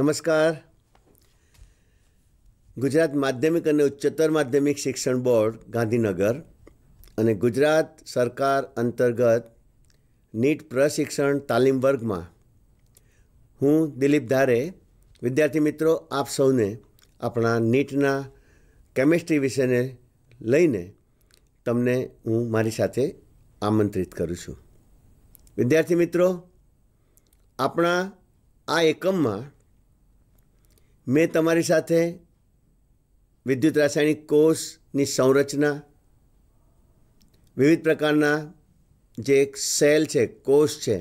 નમસ્કાર ગુજરાત માધ્યમિક અને ઉચ્ચતર માધ્યમિક શિક્ષણ બોર્ડ ગાંધીનગર અને ગુજરાત સરકાર અંતર્ગત નીટ પ્રશિક્ષણ તાલીમ વર્ગમાં હું દિલીપ ધારે વિદ્યાર્થી મિત્રો આપ સૌને આપણા નીટના કેમિસ્ટ્રી વિષયને લઈને તમને હું મારી સાથે આમંત્રિત કરું છું વિદ્યાર્થી મિત્રો આપણા આ એકમમાં મેં તમારી સાથે વિદ્યુત રાસાયણિક કોષની સંરચના વિવિધ પ્રકારના જે એક સેલ છે કોષ છે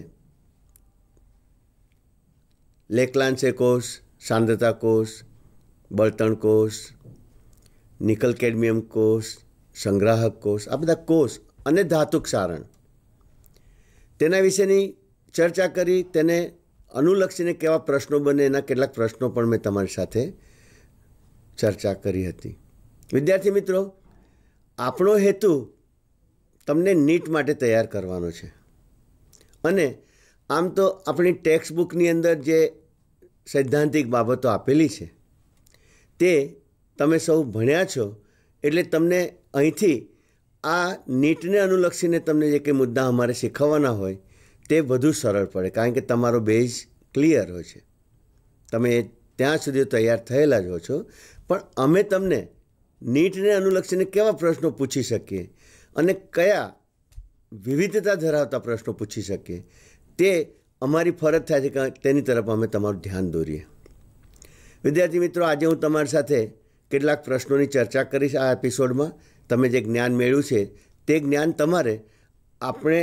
લેકલાંસે કોષ સાંદ્રતા કોષ બળતણ કોષ નિકલ કેડમિયમ કોષ સંગ્રાહક કોષ આ બધા કોષ અને ધાતુક સારણ તેના વિશેની ચર્ચા કરી તેને અનુલક્ષીને કેવા પ્રશ્નો બને એના કેટલાક પ્રશ્નો પણ મેં તમારી સાથે ચર્ચા કરી હતી વિદ્યાર્થી મિત્રો આપણો હેતુ તમને નીટ માટે તૈયાર કરવાનો છે અને આમ તો આપણી ટેક્સ્ટ બુકની અંદર જે સૈદ્ધાંતિક બાબતો આપેલી છે તે તમે સૌ ભણ્યા છો એટલે તમને અહીંથી આ નીટને અનુલક્ષીને તમને જે કંઈ મુદ્દા અમારે શીખવવાના હોય તે વધુ સરળ પડે કારણ કે તમારો બેઝ ક્લિયર હોય છે તમે ત્યાં સુધી તૈયાર થયેલા જ હો છો પણ અમે તમને નીટને અનુલક્ષીને કેવા પ્રશ્નો પૂછી શકીએ અને કયા વિવિધતા ધરાવતા પ્રશ્નો પૂછી શકીએ તે અમારી ફરજ થાય છે કે તેની તરફ અમે તમારું ધ્યાન દોરીએ વિદ્યાર્થી મિત્રો આજે હું તમારી સાથે કેટલાક પ્રશ્નોની ચર્ચા કરીશ આ એપિસોડમાં તમે જે જ્ઞાન મેળવ્યું છે તે જ્ઞાન તમારે આપણે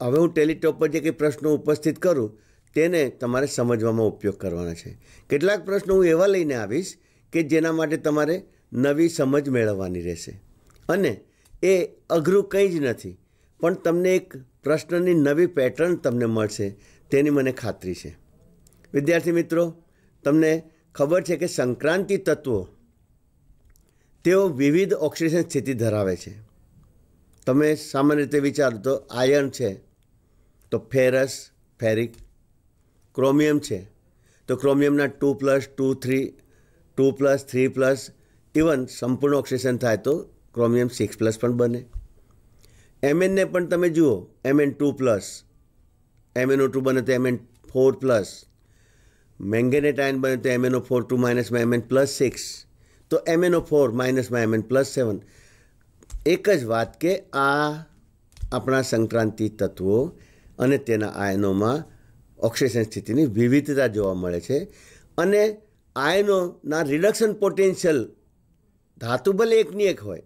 હવે હું ટેલિટોપ પર જે કંઈ પ્રશ્નો ઉપસ્થિત કરું તેને તમારે સમજવામાં ઉપયોગ કરવાનો છે કેટલાક પ્રશ્નો હું એવા લઈને આવીશ કે જેના માટે તમારે નવી સમજ મેળવવાની રહેશે અને એ અઘરું કંઈ જ નથી પણ તમને એક પ્રશ્નની નવી પેટર્ન તમને મળશે તેની મને ખાતરી છે વિદ્યાર્થી મિત્રો તમને ખબર છે કે સંક્રાંતિ તત્વો તેઓ વિવિધ ઓક્સિજન સ્થિતિ ધરાવે છે તમે સામાન્ય રીતે વિચારો તો આયર્ન છે તો ફેરસ ફેરિક ક્રોમિયમ છે તો ક્રોમિયમના two plus two three two plus three plus even સંપૂર્ણ ઓક્સિજન થાય તો ક્રોમિયમ સિક્સ પ્લસ પણ બને એમએનને પણ તમે જુઓ M N two plus M N O two બને તો એમએન ફોર પ્લસ મેંગેનેટાઇન બને તો એમએનઓ ફોર ટુ માઇનસમાં એમએન પ્લસ સિક્સ તો એમએનઓ ફોર માઇનસમાં એમએન પ્લસ સેવન એક જ વાત કે આ આપણા સંક્રાંતિ તત્વો અને તેના આયનોમાં ઓક્સિજન સ્થિતિની વિવિધતા જોવા મળે છે અને આયનોના રિડક્શન પોટેન્શિયલ ધાતુ ભલે એકની એક હોય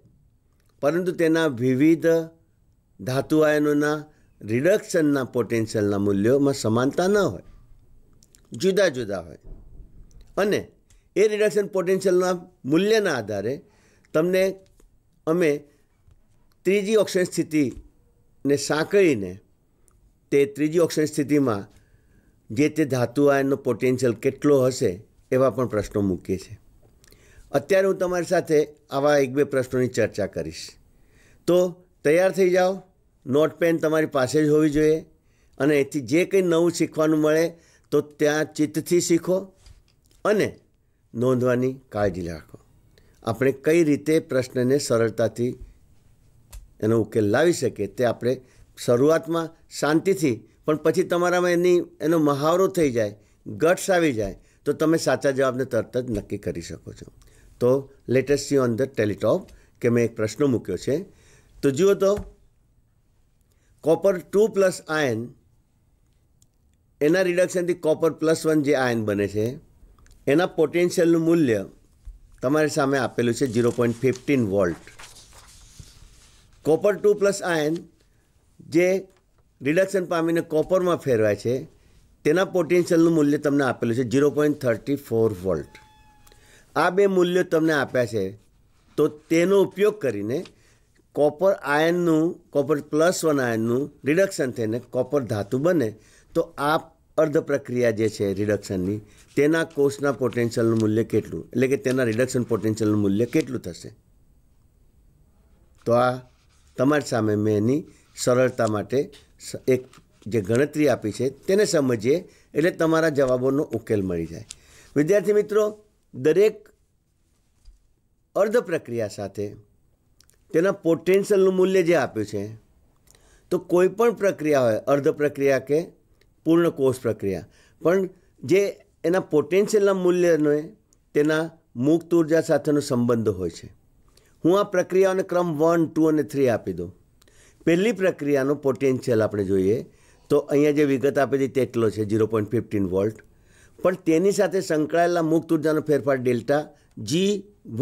પરંતુ તેના વિવિધ ધાતુ આયનોના રિડક્શનના પોટેન્શિયલના મૂલ્યોમાં સમાનતા ન હોય જુદા જુદા હોય અને એ રિડક્શન પોટેન્શિયલના મૂલ્યના આધારે તમને અમે ત્રીજી ઓક્સિજન સ્થિતિને સાંકળીને તે ત્રીજી ઓક્સિજન સ્થિતિમાં જે તે ધાતુ આયનનો પોટેન્શિયલ કેટલો હશે એવા પણ પ્રશ્નો મૂકીએ છીએ અત્યારે હું તમારી સાથે આવા એક બે પ્રશ્નોની ચર્ચા કરીશ તો તૈયાર થઈ જાઓ નોટ પેન તમારી પાસે જ હોવી જોઈએ અને એથી જે કંઈ નવું શીખવાનું મળે તો ત્યાં ચિત્તથી શીખો અને નોંધવાની કાળજી રાખો આપણે કઈ રીતે પ્રશ્નને સરળતાથી એનો ઉકેલ લાવી શકીએ તે આપણે શરૂઆતમાં શાંતિથી પણ પછી તમારામાં એની એનો મહાવરો થઈ જાય ગટ્સ આવી જાય તો તમે સાચા જવાબને તરત જ નક્કી કરી શકો છો તો latest see on the teletop કે મેં એક પ્રશ્ન મૂક્યો છે તો જુઓ તો કોપર ટુ પ્લસ આયન એના રિડક્શનથી કોપર પ્લસ વન જે આયન બને છે એના પોટેન્શિયલનું મૂલ્ય તમારી સામે આપેલું છે zero point fifteen volt copper two plus ion જે રિડક્શન પામીને કોપરમાં ફેરવાય છે તેના પોટેન્શિયલનું મૂલ્ય તમને આપેલું છે zero point thirty four volt આ બે મૂલ્યો તમને આપ્યા છે તો તેનો ઉપયોગ કરીને કોપર આયનનું કોપર પ્લસ વન આયનનું રિડક્શન થઈને કોપર ધાતુ બને તો આ અર્ધ પ્રક્રિયા જે છે રિડક્શનની તેના કોષના પોટેન્શિયલનું મૂલ્ય કેટલું એટલે કે તેના રિડક્શન પોટેન્શિયલનું મૂલ્ય કેટલું થશે તો આ તમારી સામે મેં એની સરળતા માટે એક જે ગણતરી આપી છે તેને સમજીએ એટલે તમારા જવાબોનો ઉકેલ મળી જાય વિદ્યાર્થી મિત્રો દરેક અર્ધ પ્રક્રિયા સાથે તેના પોટેન્શિયલનું મૂલ્ય જે આપ્યું છે તો કોઈ પણ પ્રક્રિયા હોય અર્ધ પ્રક્રિયા કે પૂર્ણ કોષ પ્રક્રિયા પણ જે એના પોટેન્શિયલના મૂલ્યને તેના મુક્ત ઉર્જા સાથેનો સંબંધ હોય છે હું આ પ્રક્રિયાઓને ક્રમ વન ટુ અને થ્રી આપી દઉં પહેલી પ્રક્રિયાનું પોટેન્શિયલ આપણે જોઈએ તો અહીંયા જે વિગત આપેલી તેટલો છે ઝીરો પોઈન્ટ ફિફ્ટીન વોલ્ટ પણ તેની સાથે સંકળાયેલા મુક્ત ઉર્જાનો ફેરફાર delta G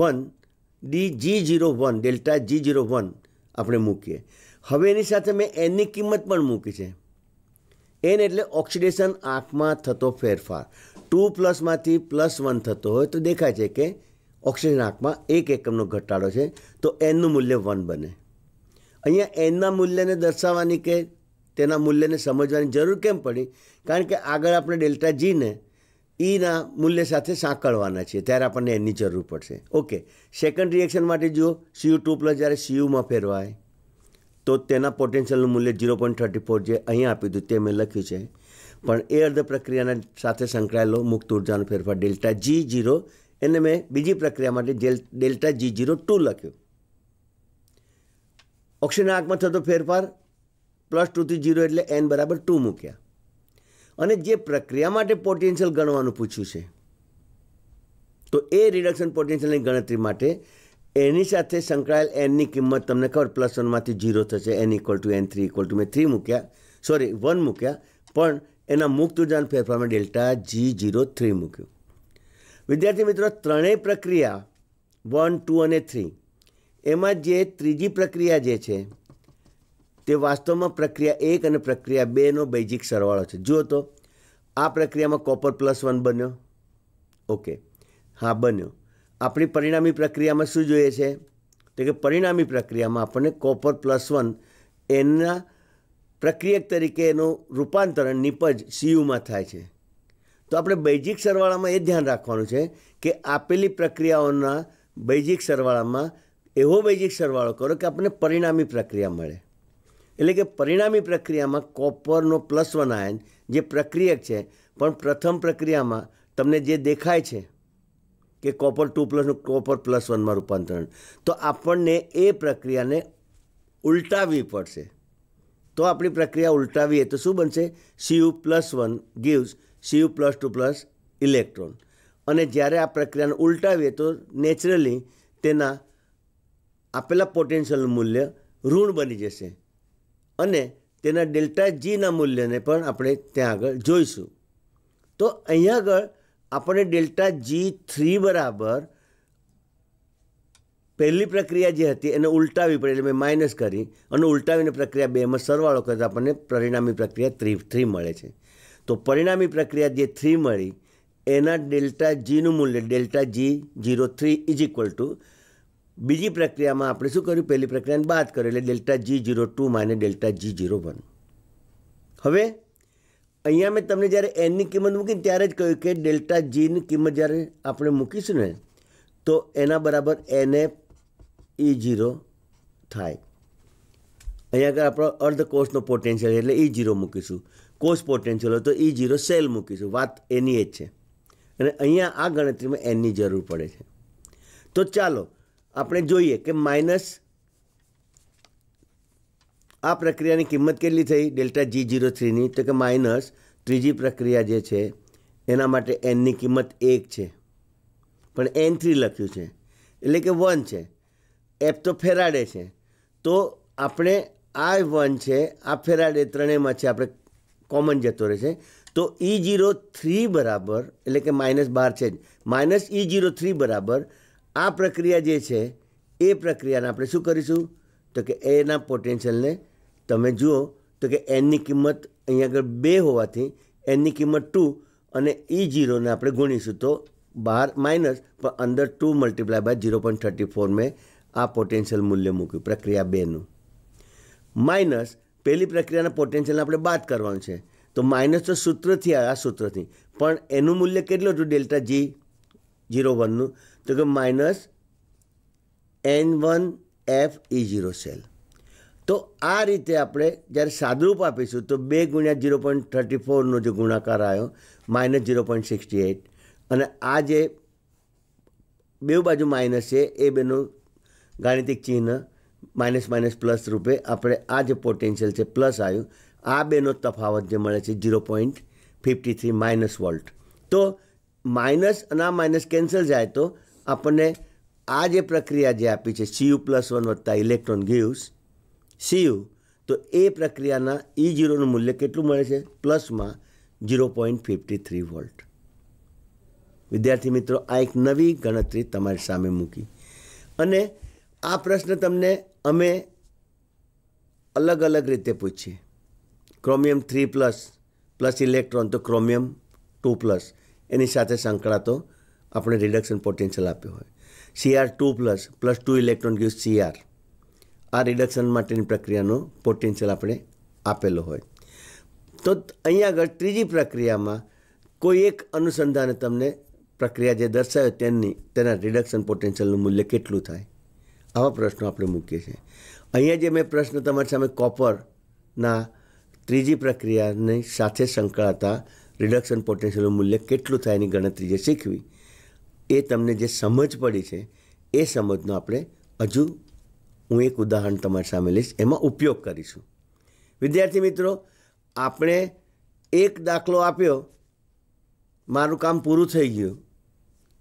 one D G zero one delta G zero one આપણે મૂકીએ હવે એની સાથે મેં એનની કિંમત પણ મૂકી છે એન એટલે ઓક્સિડેશન આંખમાં થતો ફેરફાર ટુ પ્લસમાંથી પ્લસ વન થતો હોય તો દેખાય છે કે ઓક્સિજન આંખમાં એક એકમનો ઘટાડો છે તો એનનું મૂલ્ય વન બને અહીંયા એનના મૂલ્યને દર્શાવવાની કે તેના મૂલ્યને સમજવાની જરૂર કેમ પડી કારણ કે આગળ આપણે ડેલ્ટા જીને ઈના e મૂલ્ય સાથે સાંકળવાના છે ત્યારે આપણને એની જરૂર પડશે ઓકે સેકન્ડ રિએક્શન માટે જુઓ સીયુ ટુ પ્લસ જ્યારે સીયુમાં ફેરવાય તો તેના પોટેન્શિયલનું મૂલ્ય ઝીરો પોઈન્ટ થર્ટી ફોર જે અહીંયા આપી દીધું તે મેં લખ્યું છે પણ એ અર્ધ પ્રક્રિયાના સાથે સંકળાયેલો મુક્ત ઉર્જાનો ફેરફાર ડેલ્ટા જી જીરો એને મેં બીજી પ્રક્રિયા માટે ડેલ્ટા જી જીરો ટુ લખ્યું ઓક્સિજન ઓક્સિજનાંકમાં થતો ફેરફાર પ્લસ ટુથી જીરો એટલે એન બરાબર ટુ મૂક્યા અને જે પ્રક્રિયા માટે પોટેન્શિયલ ગણવાનું પૂછ્યું છે તો એ રિડક્શન પોટેન્શિયલની ગણતરી માટે એની સાથે સંકળાયેલ એનની કિંમત તમને ખબર પ્લસ વનમાંથી જીરો થશે N equal to N three equal to મેં થ્રી મૂક્યા સોરી વન મૂક્યા પણ એના મુક્ત ઉર્જાના ફેરફારમાં ડેલ્ટા જી જીરો થ્રી મૂક્યું વિદ્યાર્થી મિત્રો ત્રણેય પ્રક્રિયા વન ટુ અને થ્રી એમાં જે ત્રીજી પ્રક્રિયા જે છે તે વાસ્તવમાં પ્રક્રિયા એક અને પ્રક્રિયા બેનો બૈજિક સરવાળો છે જુઓ તો આ પ્રક્રિયામાં કોપર પ્લસ વન બન્યો ઓકે હા બન્યો આપણી પરિણામી પ્રક્રિયામાં શું જોઈએ છે તો કે પરિણામી પ્રક્રિયામાં આપણને કોપર પ્લસ વન એના પ્રક્રિયક તરીકે એનું રૂપાંતરણ નિપજ સીયુમાં થાય છે તો આપણે બૈજિક સરવાળામાં એ ધ્યાન રાખવાનું છે કે આપેલી પ્રક્રિયાઓના બૈજિક સરવાળામાં એવો બેઝિક સરવાળો કરો કે આપણને પરિણામી પ્રક્રિયા મળે એટલે કે પરિણામી પ્રક્રિયામાં કોપરનો પ્લસ વન આયન જે પ્રક્રિયક છે પણ પ્રથમ પ્રક્રિયામાં તમને જે દેખાય છે કે કોપર ટુ પ્લસનું કોપર પ્લસ વનમાં રૂપાંતરણ તો આપણને એ પ્રક્રિયાને ઉલટાવવી પડશે તો આપણી પ્રક્રિયા ઉલટાવીએ તો શું બનશે C U plus one gives C U plus two plus electron અને જ્યારે આ પ્રક્રિયાને ઉલટાવીએ તો નેચરલી તેના આપેલા પોટેન્શિયલનું મૂલ્ય ઋણ બની જશે અને તેના ડેલ્ટા જીના મૂલ્યને પણ આપણે ત્યાં આગળ જોઈશું તો અહીંયા આગળ આપણે ડેલ્ટા જી થ્રી બરાબર પહેલી પ્રક્રિયા જે હતી એને ઉલટાવી પડે એટલે મેં માઇનસ કરી અને ઉલટાવીને પ્રક્રિયા બેમાં સરવાળો કરતા આપણને પરિણામી પ્રક્રિયા થ્રી થ્રી મળે છે તો પરિણામી પ્રક્રિયા જે થ્રી મળી એના ડેલ્ટા જીનું મૂલ્ય delta G zero three is equal to બીજી પ્રક્રિયામાં આપણે શું કર્યું પહેલી પ્રક્રિયાને બાદ કર્યો એટલે delta G zero two minus delta G zero one હવે અહીંયા મેં તમને જ્યારે એનની કિંમત મૂકીને ત્યારે જ કહ્યું કે ડેલ્ટા જીની કિંમત જ્યારે આપણે મૂકીશું ને તો એના બરાબર એને ઈ જીરો થાય અહીંયા આગળ આપણો અર્ધ કોષનો પોટેન્શિયલ એટલે ઈ જીરો મૂકીશું કોષ પોટેન્શિયલ હોય તો ઈ જીરો સેલ મૂકીશું વાત એની એ જ છે અને અહીંયા આ ગણતરીમાં એનની જરૂર પડે છે તો ચાલો આપણે જોઈએ કે માઇનસ આ પ્રક્રિયાની કિંમત કેટલી થઈ ડેલ્ટા જી જીરો થ્રીની તો કે માઇનસ ત્રીજી પ્રક્રિયા જે છે એના માટે એનની કિંમત એક છે પણ એન થ્રી લખ્યું છે એટલે કે વન છે એપ તો ફેરાડે છે તો આપણે આ વન છે આ ફેરાડે ત્રણેયમાં છે આપણે કોમન જતો રહે છે તો ઈ જીરો થ્રી બરાબર એટલે કે માઇનસ બાર છે જ માઇનસ ઈ જીરો થ્રી બરાબર આ પ્રક્રિયા જે છે એ પ્રક્રિયાને આપણે શું કરીશું તો કે એના પોટેન્શિયલને તમે જુઓ તો કે એનની કિંમત અહીંયા આગળ બે હોવાથી એનની કિંમત ટુ અને ઈ જીરોને આપણે ગુણીશું તો બહાર માઇનસ પણ અંદર two multiply by zero point thirty four મેં આ પોટેન્શિયલ મૂલ્ય મૂક્યું પ્રક્રિયા બેનું માઇનસ પહેલી પ્રક્રિયાના પોટેન્શિયલને આપણે બાદ કરવાનું છે તો માઇનસ તો સૂત્રથી આવે આ સૂત્રથી પણ એનું મૂલ્ય કેટલું હતું ડેલ્ટા જી ઝીરો વનનું તો કે minus N one F E zero cell તો આ રીતે આપણે જ્યારે સાદરૂપ આપીશું તો બે ગુણ્યા ઝીરો પોઈન્ટ થર્ટી ફોરનો જે ગુણાકાર આવ્યો minus zero point sixty eight અને આ જે બે બાજુ માઇનસ છે એ બેનું ગાણિતિક ચિહ્ન માઇનસ માઇનસ પ્લસ રૂપે આપણે આ જે પોટેન્શિયલ છે પ્લસ આવ્યું આ બેનો તફાવત જે મળે છે zero point fifty three minus volt તો માઇનસ અને આ માઇનસ કેન્સલ જાય તો આપણને આ જે પ્રક્રિયા જે આપી છે સી યુ પ્લસ વન વત્તા ઇલેક્ટ્રોન ગિવ્સ સી યુ તો એ પ્રક્રિયાના ઈ e જીરોનું મૂલ્ય કેટલું મળે છે પ્લસમાં zero point fifty three volt વિદ્યાર્થી મિત્રો આ એક નવી ગણતરી તમારી સામે મૂકી અને આ પ્રશ્ન તમને અમે અલગ અલગ રીતે પૂછીએ chromium three plus plus electron તો ક્રોમિયમ ટુ પ્લસ એની સાથે સંકળાતો આપણે રિડક્શન પોટેન્શિયલ આપ્યું હોય C R two plus plus two electron give C R આ રિડક્શન માટેની પ્રક્રિયાનો પોટેન્શિયલ આપણે આપેલો હોય તો અહીંયા આગળ ત્રીજી પ્રક્રિયામાં કોઈ એક અનુસંધાને તમને પ્રક્રિયા જે દર્શાવે તેની તેના રિડક્શન પોટેન્શિયલનું મૂલ્ય કેટલું થાય આવા પ્રશ્નો આપણે મૂકીએ છીએ અહીંયા જે મેં પ્રશ્ન તમારી સામે કોપરના ત્રીજી પ્રક્રિયાની સાથે સંકળાતા રિડક્શન પોટેન્શિયલનું મૂલ્ય કેટલું થાય એની ગણતરી જે શીખવી એ તમને જે સમજ પડી છે એ સમજનો આપણે હજુ હું એક ઉદાહરણ તમારી સામે લઈશ એમાં ઉપયોગ કરીશું વિદ્યાર્થી મિત્રો આપણે એક દાખલો આપ્યો મારું કામ પૂરું થઈ ગયું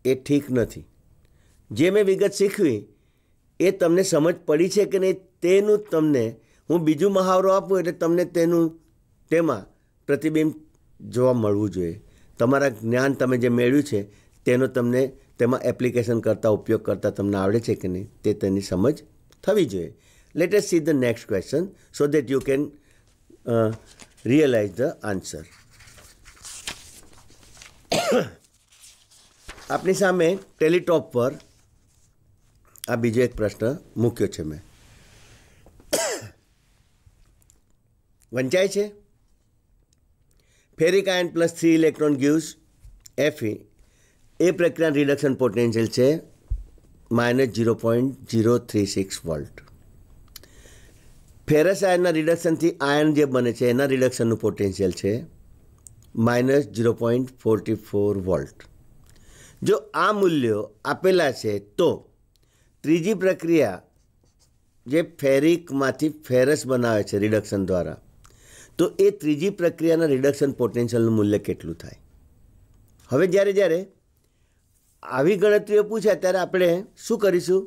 એ ઠીક નથી જે મેં વિગત શીખવી એ તમને સમજ પડી છે કે નહીં તેનું તમને હું બીજું મહાવરો આપું એટલે તમને તેનું તેમાં પ્રતિબિંબ જોવા મળવું જોઈએ તમારા જ્ઞાન તમે જે મેળવ્યું છે તેનો તમને તેમાં એપ્લિકેશન કરતાં ઉપયોગ કરતાં તમને આવડે છે કે નહીં તે તેની સમજ થવી જોઈએ let's see the next question so that you can realize the answer આપની સામે ટેલિટોપ પર આ બીજો એક પ્રશ્ન મૂક્યો છે મેં વંચાય છે ferric ion plus three electron gives F એ પ્રક્રિયા રિડક્શન પોટેન્શિયલ છે minus zero point zero three six volt ferrous આયનના રિડક્શનથી આયન જે બને છે એના રિડક્શનનું પોટેન્શિયલ છે minus zero point forty four volt જો આ મૂલ્યો આપેલા છે તો ત્રીજી પ્રક્રિયા જે ફેરિકમાંથી ફેરસ બનાવે છે રિડક્શન દ્વારા તો એ ત્રીજી પ્રક્રિયાના રિડક્શન પોટેન્શિયલનું મૂલ્ય કેટલું થાય હવે જ્યારે જ્યારે આવી ગણતરીઓ પૂછે ત્યારે આપણે શું કરીશું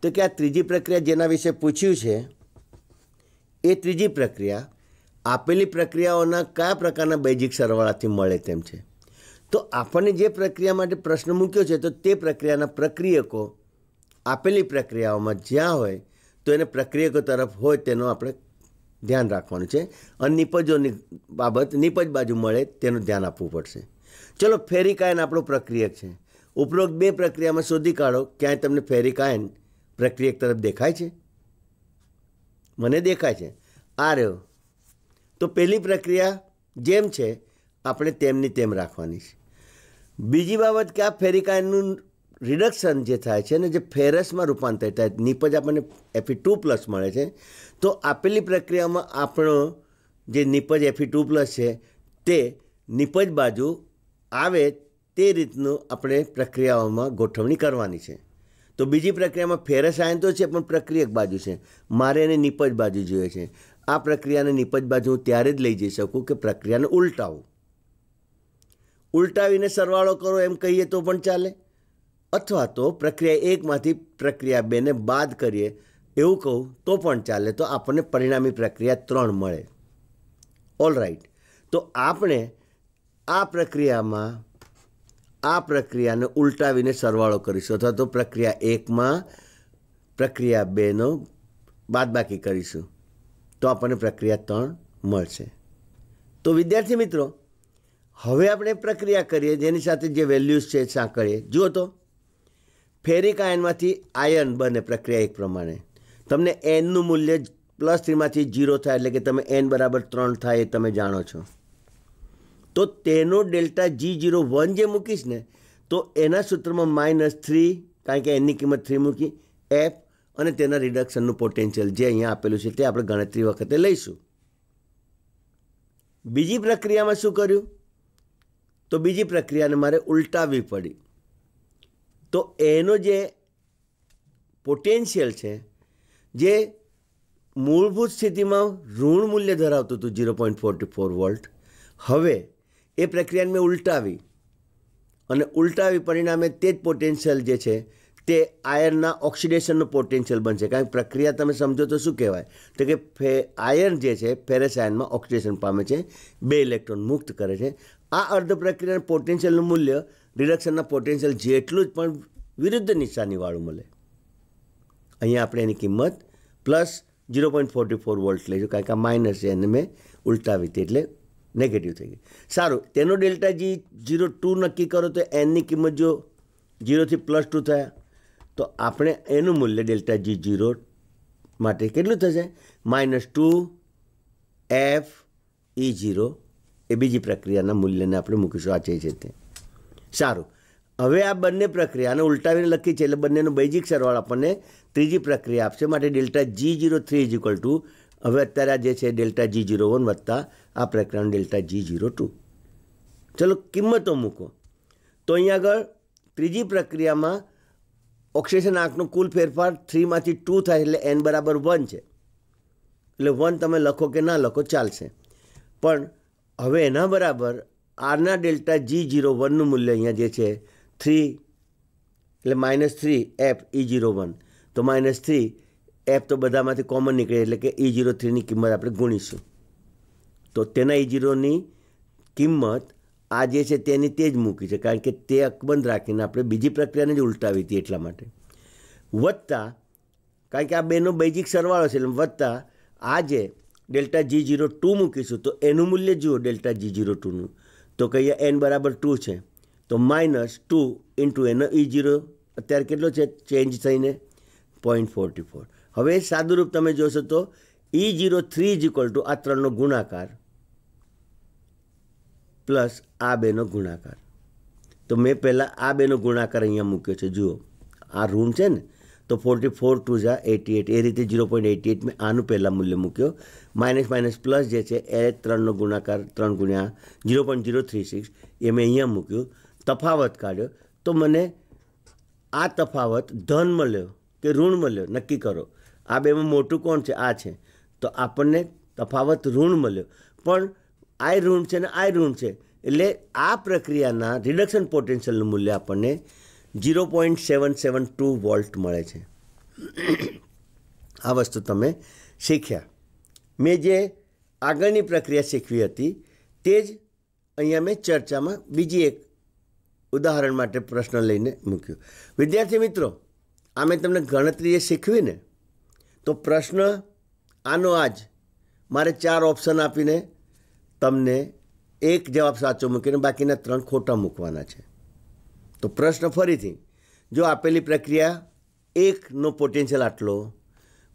તો કે આ ત્રીજી પ્રક્રિયા જેના વિશે પૂછ્યું છે એ ત્રીજી પ્રક્રિયા આપેલી પ્રક્રિયાઓના કયા પ્રકારના બૈજિક સરવાળાથી મળે તેમ છે તો આપણને જે પ્રક્રિયા માટે પ્રશ્ન મૂક્યો છે તો તે પ્રક્રિયાના પ્રક્રિયકો આપેલી પ્રક્રિયાઓમાં જ્યાં હોય તો એને પ્રક્રિયકો તરફ હોય તેનો આપણે ધ્યાન રાખવાનું છે અને નિપજોની બાબત નિપજ બાજુ મળે તેનું ધ્યાન આપવું પડશે ચલો ફેરિકાયન આપણું પ્રક્રિયક છે ઉપરોક્ત બે પ્રક્રિયામાં શોધી કાઢો ક્યાંય તમને ફેરિકાયન પ્રક્રિયક તરફ દેખાય છે મને દેખાય છે આ રહ્યો તો પહેલી પ્રક્રિયા જેમ છે આપણે તેમની તેમ રાખવાની છે બીજી બાબત કે આ ફેરિકાયનનું રિડક્શન જે થાય છે ને જે ફેરસમાં રૂપાંતર થાય નિપજ આપણને એફી ટુ પ્લસ મળે છે તો આપેલી પ્રક્રિયામાં આપણો જે નિપજ એફી ટુ પ્લસ છે તે નિપજ બાજુ આવે તે રીતનું આપણે પ્રક્રિયાઓમાં ગોઠવણી કરવાની છે તો બીજી પ્રક્રિયામાં ફેરસ આયન તો છે પણ પ્રક્રિયક બાજુ છે મારે એને નીપજ બાજુ જોઈએ છે આ પ્રક્રિયાને નીપજ બાજુ હું ત્યારે જ લઈ જઈ શકું કે પ્રક્રિયાને ઉલટાવું ઉલટાવીને સરવાળો કરો એમ કહીએ તો પણ ચાલે અથવા તો પ્રક્રિયા એકમાંથી પ્રક્રિયા બેને બાદ કરીએ એવું કહું તો પણ ચાલે તો આપણને પરિણામી પ્રક્રિયા ત્રણ મળે ઓલ રાઈટ તો આપણે આ પ્રક્રિયામાં આ પ્રક્રિયાને ઉલટાવીને સરવાળો કરીશું અથવા તો પ્રક્રિયા એકમાં પ્રક્રિયા બેનો બાદબાકી કરીશું તો આપણને પ્રક્રિયા ત્રણ મળશે તો વિદ્યાર્થી મિત્રો હવે આપણે પ્રક્રિયા કરીએ જેની સાથે જે વેલ્યુઝ છે સાંકળીએ જુઓ તો ફેરિક આયનમાંથી આયન બને પ્રક્રિયા એક પ્રમાણે તમને એનનું મૂલ્ય પ્લસ થ્રીમાંથી જીરો થાય એટલે કે તમે એન બરાબર ત્રણ થાય એ તમે જાણો છો તો તેનો ડેલ્ટા જી જીરો વન જે મૂકીશ ને તો એના સૂત્રમાં માઇનસ થ્રી કારણ કે એની કિંમત થ્રી મૂકી એફ અને તેના રિડક્શનનું પોટેન્શિયલ જે અહીંયા આપેલું છે તે આપણે ગણતરી વખતે લઈશું બીજી પ્રક્રિયામાં શું કર્યું તો બીજી પ્રક્રિયાને મારે ઉલટાવવી પડી તો એનો જે પોટેન્શિયલ છે જે મૂળભૂત સ્થિતિમાં ઋણ મૂલ્ય ધરાવતું હતું zero point forty four volt હવે એ પ્રક્રિયાને મેં ઉલટાવી અને ઉલટાવી પરિણામે તે જ પોટેન્શિયલ જે છે તે આયર્નના ઓક્સિડેશનનું પોટેન્શિયલ બનશે કારણ કે પ્રક્રિયા તમે સમજો તો શું કહેવાય તો કે ફે આયર્ન જે છે ફેરેસ આયર્નમાં ઓક્સિડેશન પામે છે બે ઇલેક્ટ્રોન મુક્ત કરે છે આ અર્ધ પ્રક્રિયા પોટેન્શિયલનું મૂલ્ય રિડક્શનના પોટેન્શિયલ જેટલું જ પણ વિરુદ્ધ નિશાનીવાળું મળે અહીંયા આપણે એની કિંમત plus zero point forty four volt લઈશું કારણ કે આ માઇનસ છે એને મેં ઉલટાવી હતી એટલે નેગેટિવ થઈ ગઈ સારું તેનો ડેલ્ટા જી ઝીરો ટુ નક્કી કરો તો એનની કિંમત જો ઝીરોથી પ્લસ ટુ થયા તો આપણે એનું મૂલ્ય ડેલ્ટા જી ઝીરો માટે કેટલું થશે minus two F E zero એ બીજી પ્રક્રિયાના મૂલ્યને આપણે મૂકીશું આ છે તે સારું હવે આ બંને પ્રક્રિયાને ઉલટાવીને લખી છે એટલે બંનેનો બૈજિક સરવાળ આપણને ત્રીજી પ્રક્રિયા આપશે માટે delta G zero three is equal to હવે અત્યારે આ જે છે ડેલ્ટા જી જીરો વન વત્તા આ પ્રકરણ ડેલ્ટા જી જીરો ટુ ચલો કિંમતો મૂકો તો અહીંયા આગળ ત્રીજી પ્રક્રિયામાં ઓક્સિજન આંકનો કુલ ફેરફાર થ્રીમાંથી ટુ થાય એટલે એન બરાબર વન છે એટલે વન તમે લખો કે ના લખો ચાલશે પણ હવે એના બરાબર આરના ડેલ્ટા જી જીરો વનનું મૂલ્ય અહીંયા જે છે થ્રી એટલે minus three F E zero one તો માઇનસ થ્રી એફ તો બધામાંથી કોમન નીકળે એટલે કે એ જીરો થ્રીની કિંમત આપણે ગુણીશું તો તેના એ e જીરોની કિંમત આ જે છે તેની તે જ મૂકી છે કારણ કે તે અકબંધ રાખીને આપણે બીજી પ્રક્રિયાને જ ઉલટાવી હતી એટલા માટે વત્તા કારણ કે આ બેનો બૈજિક સરવાળો છે એટલે વત્તા આજે ડેલ્ટા જી જીરો ટુ મૂકીશું તો એનું મૂલ્ય જુઓ ડેલ્ટા જી જીરો ટુનું તો કહીએ એન બરાબર ટુ છે તો માઇનસ ટુ ઇન્ટુ એનો ઈ જીરો અત્યારે કેટલો છે ચેન્જ થઈને પોઈન્ટ ફોર્ટી ફોર હવે સાદુરૂપ તમે જોશો તો E zero three is equal to આ ત્રણનો ગુણાકાર પ્લસ આ બેનો ગુણાકાર તો મેં પહેલાં આ બેનો ગુણાકાર અહીંયા મૂક્યો છે જુઓ આ રૂમ છે ને તો ફોર્ટી ફોર ટુ ઝા એટી એટ એ રીતે ઝીરો પોઈન્ટ એટી એટ મેં આનું પહેલાં મૂલ્ય મૂક્યો માઇનસ માઇનસ પ્લસ જે છે એ ત્રણનો ગુણાકાર ત્રણ ગુણ્યા zero point zero three six એ મેં અહીંયા મૂક્યું તફાવત કાઢ્યો તો મને આ તફાવત ધન મળ્યો કે ઋણ મળ્યો નક્કી કરો આ બેમાં મોટું કોણ છે આ છે તો આપણને તફાવત ઋણ મળ્યો પણ આય ઋણ છે ને આય ઋણ છે એટલે આ પ્રક્રિયાના રિડક્શન પોટેન્શિયલનું મૂલ્ય આપણને zero point seven seven two volt મળે છે આ વસ્તુ તમે શીખ્યા મેં જે આગળની પ્રક્રિયા શીખવી હતી તે જ અહીંયા મેં ચર્ચામાં બીજી એક ઉદાહરણ માટે પ્રશ્ન લઈને મૂક્યો વિદ્યાર્થી મિત્રો આ મેં તમને ગણતરી જે શીખવીને તો પ્રશ્ન આનો આજ મારે ચાર ઓપ્શન આપીને તમને એક જવાબ સાચો મૂકીને બાકીના ત્રણ ખોટા મૂકવાના છે તો પ્રશ્ન ફરીથી જો આપેલી પ્રક્રિયા એકનો પોટેન્શિયલ આટલો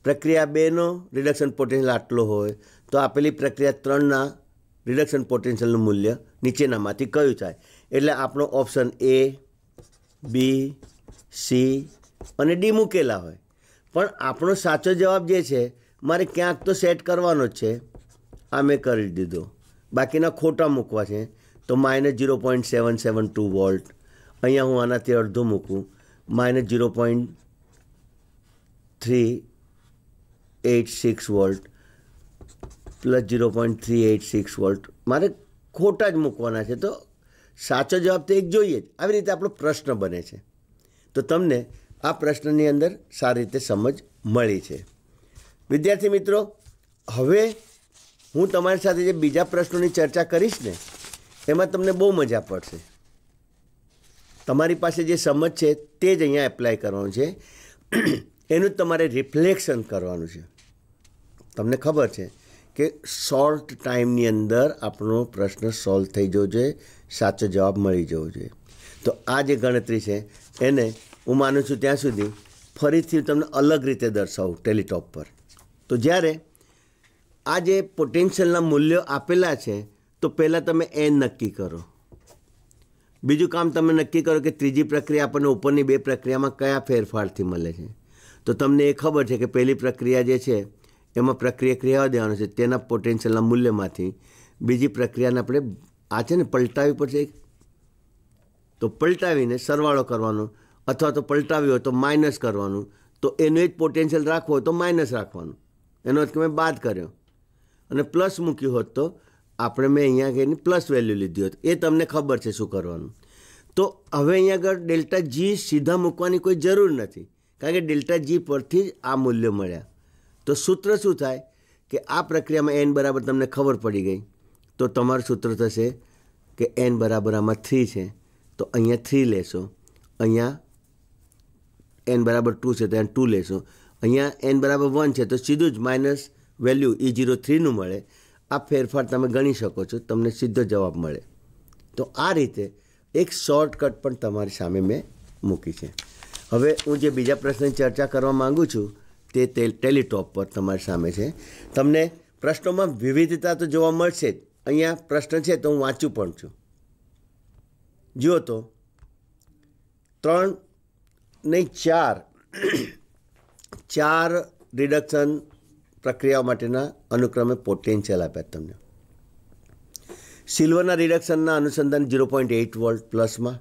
પ્રક્રિયા બેનો રિડક્શન પોટેન્શિયલ આટલો હોય તો આપેલી પ્રક્રિયા ત્રણના રિડક્શન પોટેન્શિયલનું મૂલ્ય નીચેનામાંથી કયું થાય એટલે આપણો ઓપ્શન એ બી સી અને ડી મૂકેલા હોય પણ આપણો સાચો જવાબ જે છે મારે ક્યાંક તો સેટ કરવાનો જ છે આ મેં કરી દીધો બાકીના ખોટા મૂકવા છે તો minus zero point seven seven two volt અહીંયા હું આનાથી અડધું મૂકું minus zero point three eight six volt plus zero point three eight six volt મારે ખોટા જ મૂકવાના છે તો સાચો જવાબ તો એક જોઈએ જ આવી રીતે આપણો પ્રશ્ન બને છે તો તમને આ પ્રશ્નની અંદર સારી રીતે સમજ મળી છે વિદ્યાર્થી મિત્રો હવે હું તમારી સાથે જે બીજા પ્રશ્નોની ચર્ચા કરીશ ને એમાં તમને બહુ મજા પડશે તમારી પાસે જે સમજ છે તે જ અહીંયા એપ્લાય કરવાનું છે એનું તમારે રિફ્લેક્શન કરવાનું છે તમને ખબર છે કે શોર્ટ ટાઈમની અંદર આપણો પ્રશ્ન સોલ્વ થઈ જવો જોઈએ સાચો જવાબ મળી જવો જોઈએ તો આ જે ગણતરી છે એને હું માનું છું ત્યાં સુધી ફરીથી તમને અલગ રીતે દર્શાવું ટેલિટોપ પર તો જ્યારે આ જે પોટેન્શિયલના મૂલ્યો આપેલા છે તો પહેલાં તમે એન નક્કી કરો બીજું કામ તમે નક્કી કરો કે ત્રીજી પ્રક્રિયા આપણને ઉપરની બે પ્રક્રિયામાં કયા ફેરફારથી મળે છે તો તમને એ ખબર છે કે પહેલી પ્રક્રિયા જે છે એમાં પ્રક્રિયા ક્રિયા દેવાનું છે તેના પોટેન્શિયલના મૂલ્યમાંથી બીજી પ્રક્રિયાને આપણે આ છે ને પલટાવી પડશે તો પલટાવીને સરવાળો કરવાનો અથવા તો પલટાવ્યું હોય તો માઇનસ કરવાનું તો એનું જ પોટેન્શિયલ રાખવો હોય તો માઇનસ રાખવાનું એનો અર્થ કે મેં બાદ કર્યો અને પ્લસ મૂક્યું હોત તો આપણે મેં અહીંયા એની પ્લસ વેલ્યુ લીધી હોત એ તમને ખબર છે શું કરવાનું તો હવે અહીંયા આગળ ડેલ્ટા જી સીધા મૂકવાની કોઈ જરૂર નથી કારણ કે ડેલ્ટા જી પરથી જ આ મૂલ્યો મળ્યા તો સૂત્ર શું થાય કે આ પ્રક્રિયામાં એન બરાબર તમને ખબર પડી ગઈ તો તમારું સૂત્ર થશે કે એન બરાબર આમાં થ્રી છે તો અહીંયા થ્રી લેશો અહીંયા એન બરાબર ટુ છે તો એન ટુ લેશું અહીંયા એન બરાબર વન છે તો સીધું જ માઇનસ વેલ્યુ ઈ જીરો થ્રીનું મળે આ ફેરફાર તમે ગણી શકો છો તમને સીધો જવાબ મળે તો આ રીતે એક શોર્ટકટ પણ તમારી સામે મેં મૂકી છે હવે હું જે બીજા પ્રશ્નની ચર્ચા કરવા માગું છું તે ટેલિટોપ પર તમારી સામે છે તમને પ્રશ્નોમાં વિવિધતા તો જોવા મળશે જ અહીંયા પ્રશ્ન છે તો હું વાંચું પણ છું જુઓ તો ત્રણ નહીં ચાર ચાર રિડક્શન પ્રક્રિયા માટેના અનુક્રમે પોટેન્શિયલ આપ્યા તમને સિલ્વરના રિડક્શનના અનુસંધાન ઝીરો પોઈન્ટ એઇટ વોલ્ટ પ્લસમાં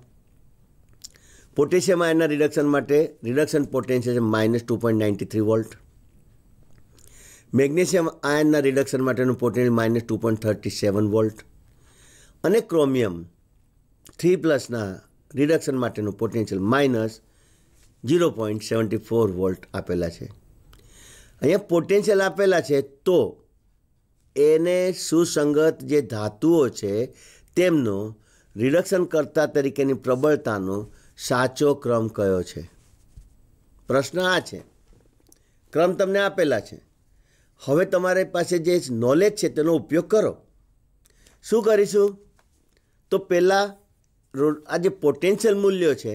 પોટેશિયમ આયનના રિડક્શન માટે રિડક્શન પોટેન્શિયલ છે minus two point ninety three volt magnesium આયનના રિડક્શન માટેનું potential minus two point thirty seven volt અને ક્રોમિયમ થ્રી પ્લસના રિડક્શન માટેનું potential minus zero point seventy four volt આપેલા છે અહીંયા પોટેન્શિયલ આપેલા છે તો એને સુસંગત જે ધાતુઓ છે તેમનો રિડક્શન કરતા તરીકેની પ્રબળતાનો સાચો ક્રમ કયો છે પ્રશ્ન આ છે ક્રમ તમને આપેલા છે હવે તમારી પાસે જે નોલેજ છે તેનો ઉપયોગ કરો શું કરીશું તો પહેલાં આ જે પોટેન્શિયલ મૂલ્યો છે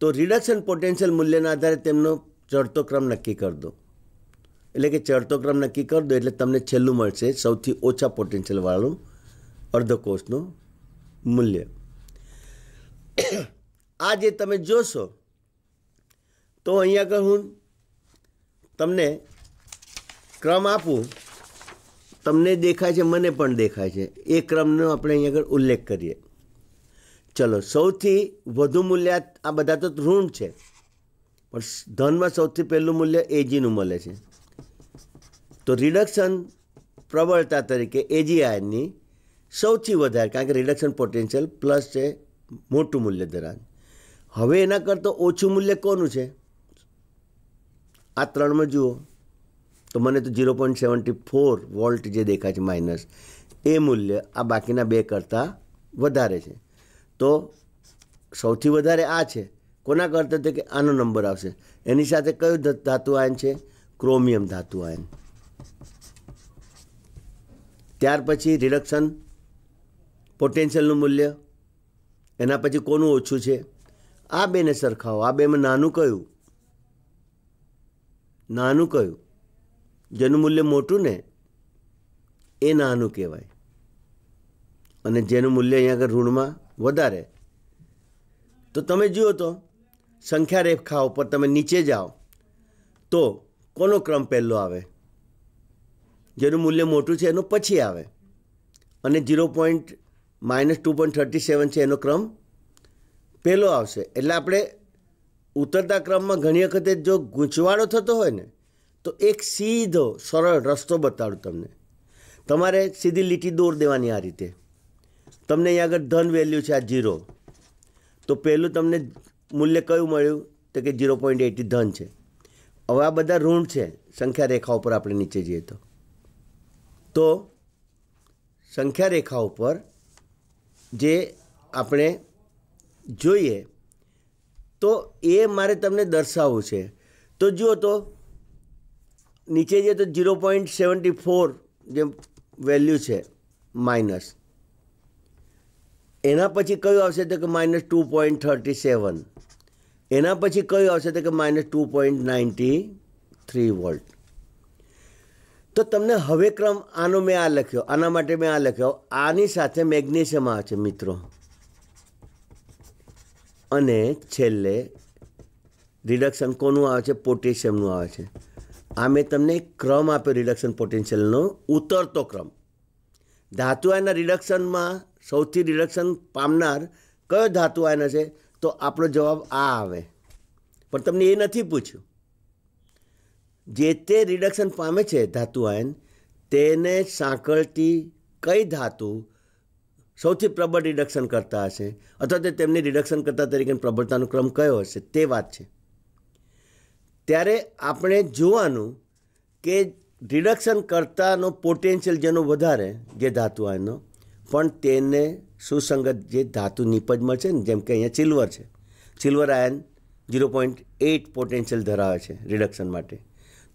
તો રિડક્શન પોટેન્શિયલ મૂલ્યના આધારે તેમનો ચડતો ક્રમ નક્કી કર દો એટલે કે ચડતો ક્રમ નક્કી કરી દો એટલે તમને છેલ્લું મળશે સૌથી ઓછા પોટેન્શિયલવાળું અડધો કોષનું મૂલ્ય આ જે તમે જોશો તો અહીંયા આગળ હું તમને ક્રમ આપું તમને દેખાય છે મને પણ દેખાય છે એ ક્રમનો આપણે અહીંયા આગળ ઉલ્લેખ કરીએ ચલો સૌથી વધુ મૂલ્ય આ બધા તો ઋણ છે પણ ધનમાં સૌથી પહેલું મૂલ્ય એજીનું મળે છે તો રિડક્શન પ્રબળતા તરીકે એજીઆઈની સૌથી વધારે કારણ કે રિડક્શન પોટેન્શિયલ પ્લસ છે મોટું મૂલ્ય ધરાવે હવે એના કરતાં ઓછું મૂલ્ય કોનું છે આ ત્રણમાં જુઓ તો મને તો zero point seventy four volt જે દેખાય છે માઇનસ એ મૂલ્ય આ બાકીના બે કરતાં વધારે છે તો સૌથી વધારે આ છે કોના કરતા તો કે આનો નંબર આવશે એની સાથે કયું ધાતુ આયન છે ક્રોમિયમ ધાતુ આયન ત્યાર પછી રિડક્શન પોટેન્શિયલનું મૂલ્ય એના પછી કોનું ઓછું છે આ બેને સરખાવો આ બેમાં નાનું કયું નાનું કયું જેનું મૂલ્ય મોટું ને એ નાનું કહેવાય અને જેનું મૂલ્ય અહીંયા આગળ ઋણમાં વધારે તો તમે જુઓ તો સંખ્યા રેખા ઉપર તમે નીચે જાઓ તો કોનો ક્રમ પહેલો આવે જેનું મૂલ્ય મોટું છે એનો પછી આવે અને zero point minus two point thirty seven છે એનો ક્રમ પહેલો આવશે એટલે આપણે ઉતરતા ક્રમમાં ઘણી વખતે જો ગૂંચવાડો થતો હોય ને તો એક સીધો સરળ રસ્તો બતાડું તમને તમારે સીધી લીટી દોર દેવાની આ રીતે તમને અહીંયા આગળ ધન વેલ્યુ છે આ જીરો તો પહેલું તમને મૂલ્ય કયું મળ્યું તો કે જીરો પોઈન્ટ એટી ધન છે હવે આ બધા ઋણ છે સંખ્યા રેખા ઉપર આપણે નીચે જઈએ તો તો સંખ્યા રેખા ઉપર જે આપણે જોઈએ તો એ મારે તમને દર્શાવવું છે તો જુઓ તો નીચે જઈએ તો ઝીરો પોઈન્ટ સેવન્ટી ફોર જે વેલ્યુ છે માઇનસ એના પછી કયું આવશે તો કે minus two point thirty seven એના પછી કયું આવશે તો કે minus two point ninety three volt તો તમને હવે ક્રમ આનો મેં આ લખ્યો આના માટે મેં આ લખ્યો આની સાથે મેગ્નેશિયમ આવે છે મિત્રો અને છેલ્લે રિડક્શન કોનું આવે છે પોટેશિયમનું આવે છે આ મેં તમને ક્રમ આપ્યો રિડક્શન પોટેન્શિયલનો ઉતરતો ક્રમ ધાતુ એના રિડક્શનમાં સૌથી રિડક્શન પામનાર કયો ધાતુ આયન હશે તો આપણો જવાબ આ આવે પણ તમને એ નથી પૂછ્યું જે તે રિડક્શન પામે છે ધાતુ આયન તેને સાંકળતી કઈ ધાતુ સૌથી પ્રબળ રિડક્શન કરતા હશે અથવા તો તેમની રિડક્શન કરતા તરીકે પ્રબળતાનો ક્રમ કયો હશે તે વાત છે ત્યારે આપણે જોવાનું કે રિડક્શન કરતાનો પોટેન્શિયલ જેનો વધારે જે ધાતુ આયનો પણ તેને સુસંગત જે ધાતુ નિપજમાં મળશે ને જેમ કે અહીંયા સિલ્વર છે silver ion zero point eight potential ધરાવે છે રિડક્શન માટે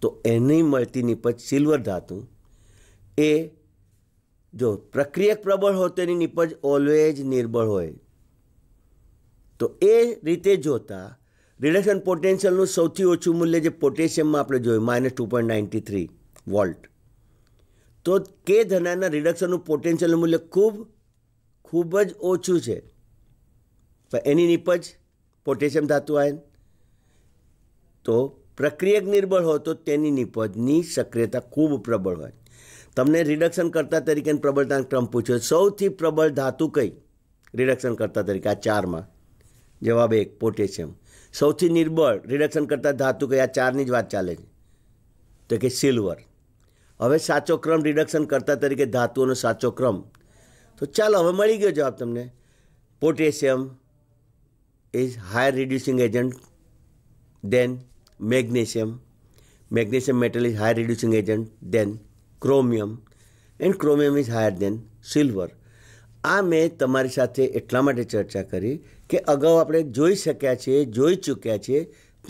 તો એની મળતી નિપજ સિલ્વર ધાતુ એ જો પ્રક્રિયક પ્રબળ હોય તેની નિપજ ઓલવેજ નિર્બળ હોય તો એ રીતે જોતા રિડક્શન પોટેન્શિયલનું સૌથી ઓછું મૂલ્ય જે પોટેશિયમમાં આપણે જોયું minus two point ninety three volt તો કે ધનાના રિડક્શનનું પોટેન્શિયલનું મૂલ્ય ખૂબ ખૂબ જ ઓછું છે એની નીપજ પોટેશિયમ ધાતુ આયન તો પ્રક્રિયક નિર્બળ હોય તો તેની નિપજની સક્રિયતા ખૂબ પ્રબળ હોય તમને રિડક્શન કરતા તરીકે પ્રબળતાનો ક્રમ પૂછ્યો સૌથી પ્રબળ ધાતુ કઈ રિડક્શન કરતા તરીકે આ ચારમાં જવાબ એક પોટેશિયમ સૌથી નિર્બળ રિડક્શન કરતા ધાતુ કઈ આ ચારની જ વાત ચાલે છે તો કે સિલ્વર હવે સાચો ક્રમ રિડક્શન કરતા તરીકે ધાતુઓનો સાચો ક્રમ તો ચાલો હવે મળી ગયો જવાબ તમને potassium is higher reducing agent than magnesium magnesium metal is higher reducing agent than chromium and chromium is higher than silver આ મેં તમારી સાથે એટલા માટે ચર્ચા કરી કે અગાઉ આપણે જોઈ શક્યા છીએ જોઈ ચૂક્યા છીએ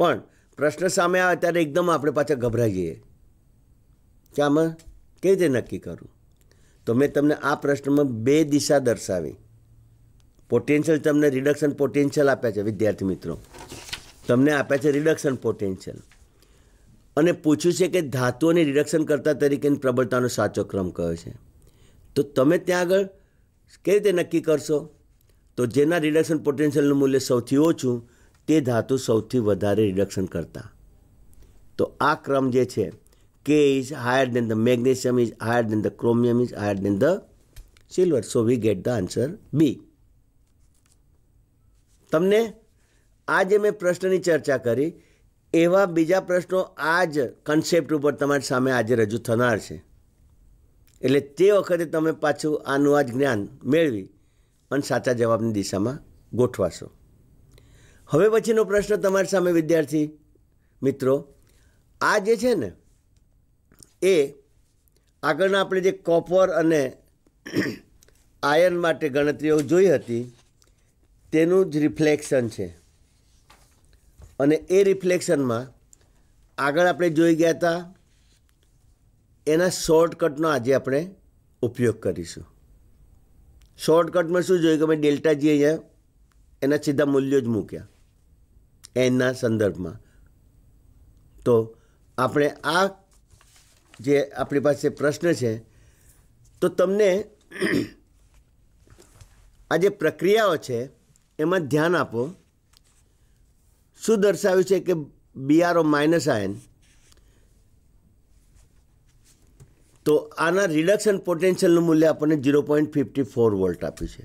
પણ પ્રશ્ન સામે આવે ત્યારે એકદમ આપણે પાછા ગભરાઈ જઈએ કે આમાં કેવી રીતે નક્કી કરું તો મેં તમને આ પ્રશ્નમાં બે દિશા દર્શાવી પોટેન્શિયલ તમને રિડક્શન પોટેન્શિયલ આપ્યા છે વિદ્યાર્થી મિત્રો તમને આપ્યા છે રિડક્શન પોટેન્શિયલ અને પૂછ્યું છે કે ધાતુઓને રિડક્શન કરતા તરીકેની પ્રબળતાનો સાચો ક્રમ કયો છે તો તમે ત્યાં આગળ કેવી રીતે નક્કી કરશો તો જેના રિડક્શન પોટેન્શિયલનું મૂલ્ય સૌથી ઓછું તે ધાતુ સૌથી વધારે રિડક્શન કરતા તો આ ક્રમ જે છે K is higher than the magnesium is higher than the chromium is higher than the silver. So we get the answer B. તમને આજે મેં પ્રશ્નની ચર્ચા કરી એવા બીજા પ્રશ્નો આ જ કન્સેપ્ટ ઉપર તમારી સામે આજે રજૂ થનાર છે એટલે તે વખતે તમે પાછું આનું આ જ જ્ઞાન મેળવી અને સાચા જવાબની દિશામાં ગોઠવાશો હવે પછીનો પ્રશ્ન તમારી સામે વિદ્યાર્થી મિત્રો આ જે છે ને એ આગળના આપણે જે કોપર અને આયન માટે ગણતરીઓ જોઈ હતી તેનું જ રિફ્લેક્શન છે અને એ રિફ્લેક્શનમાં આગળ આપણે જોઈ ગયા હતા એના શોર્ટકટનો આજે આપણે ઉપયોગ કરીશું શોર્ટકટમાં શું જોયું કે મેં ડેલ્ટા જી અહીંયા એના સીધા મૂલ્યો જ મૂક્યા એના સંદર્ભમાં તો આપણે આ જે આપણી પાસે પ્રશ્ન છે તો તમને આ જે પ્રક્રિયાઓ છે એમાં ધ્યાન આપો શું દર્શાવ્યું છે કે બીઆરઓ માઇનસ આયન તો આના રિડક્શન પોટેન્શિયલનું મૂલ્ય આપણને zero point fifty four volt આપ્યું છે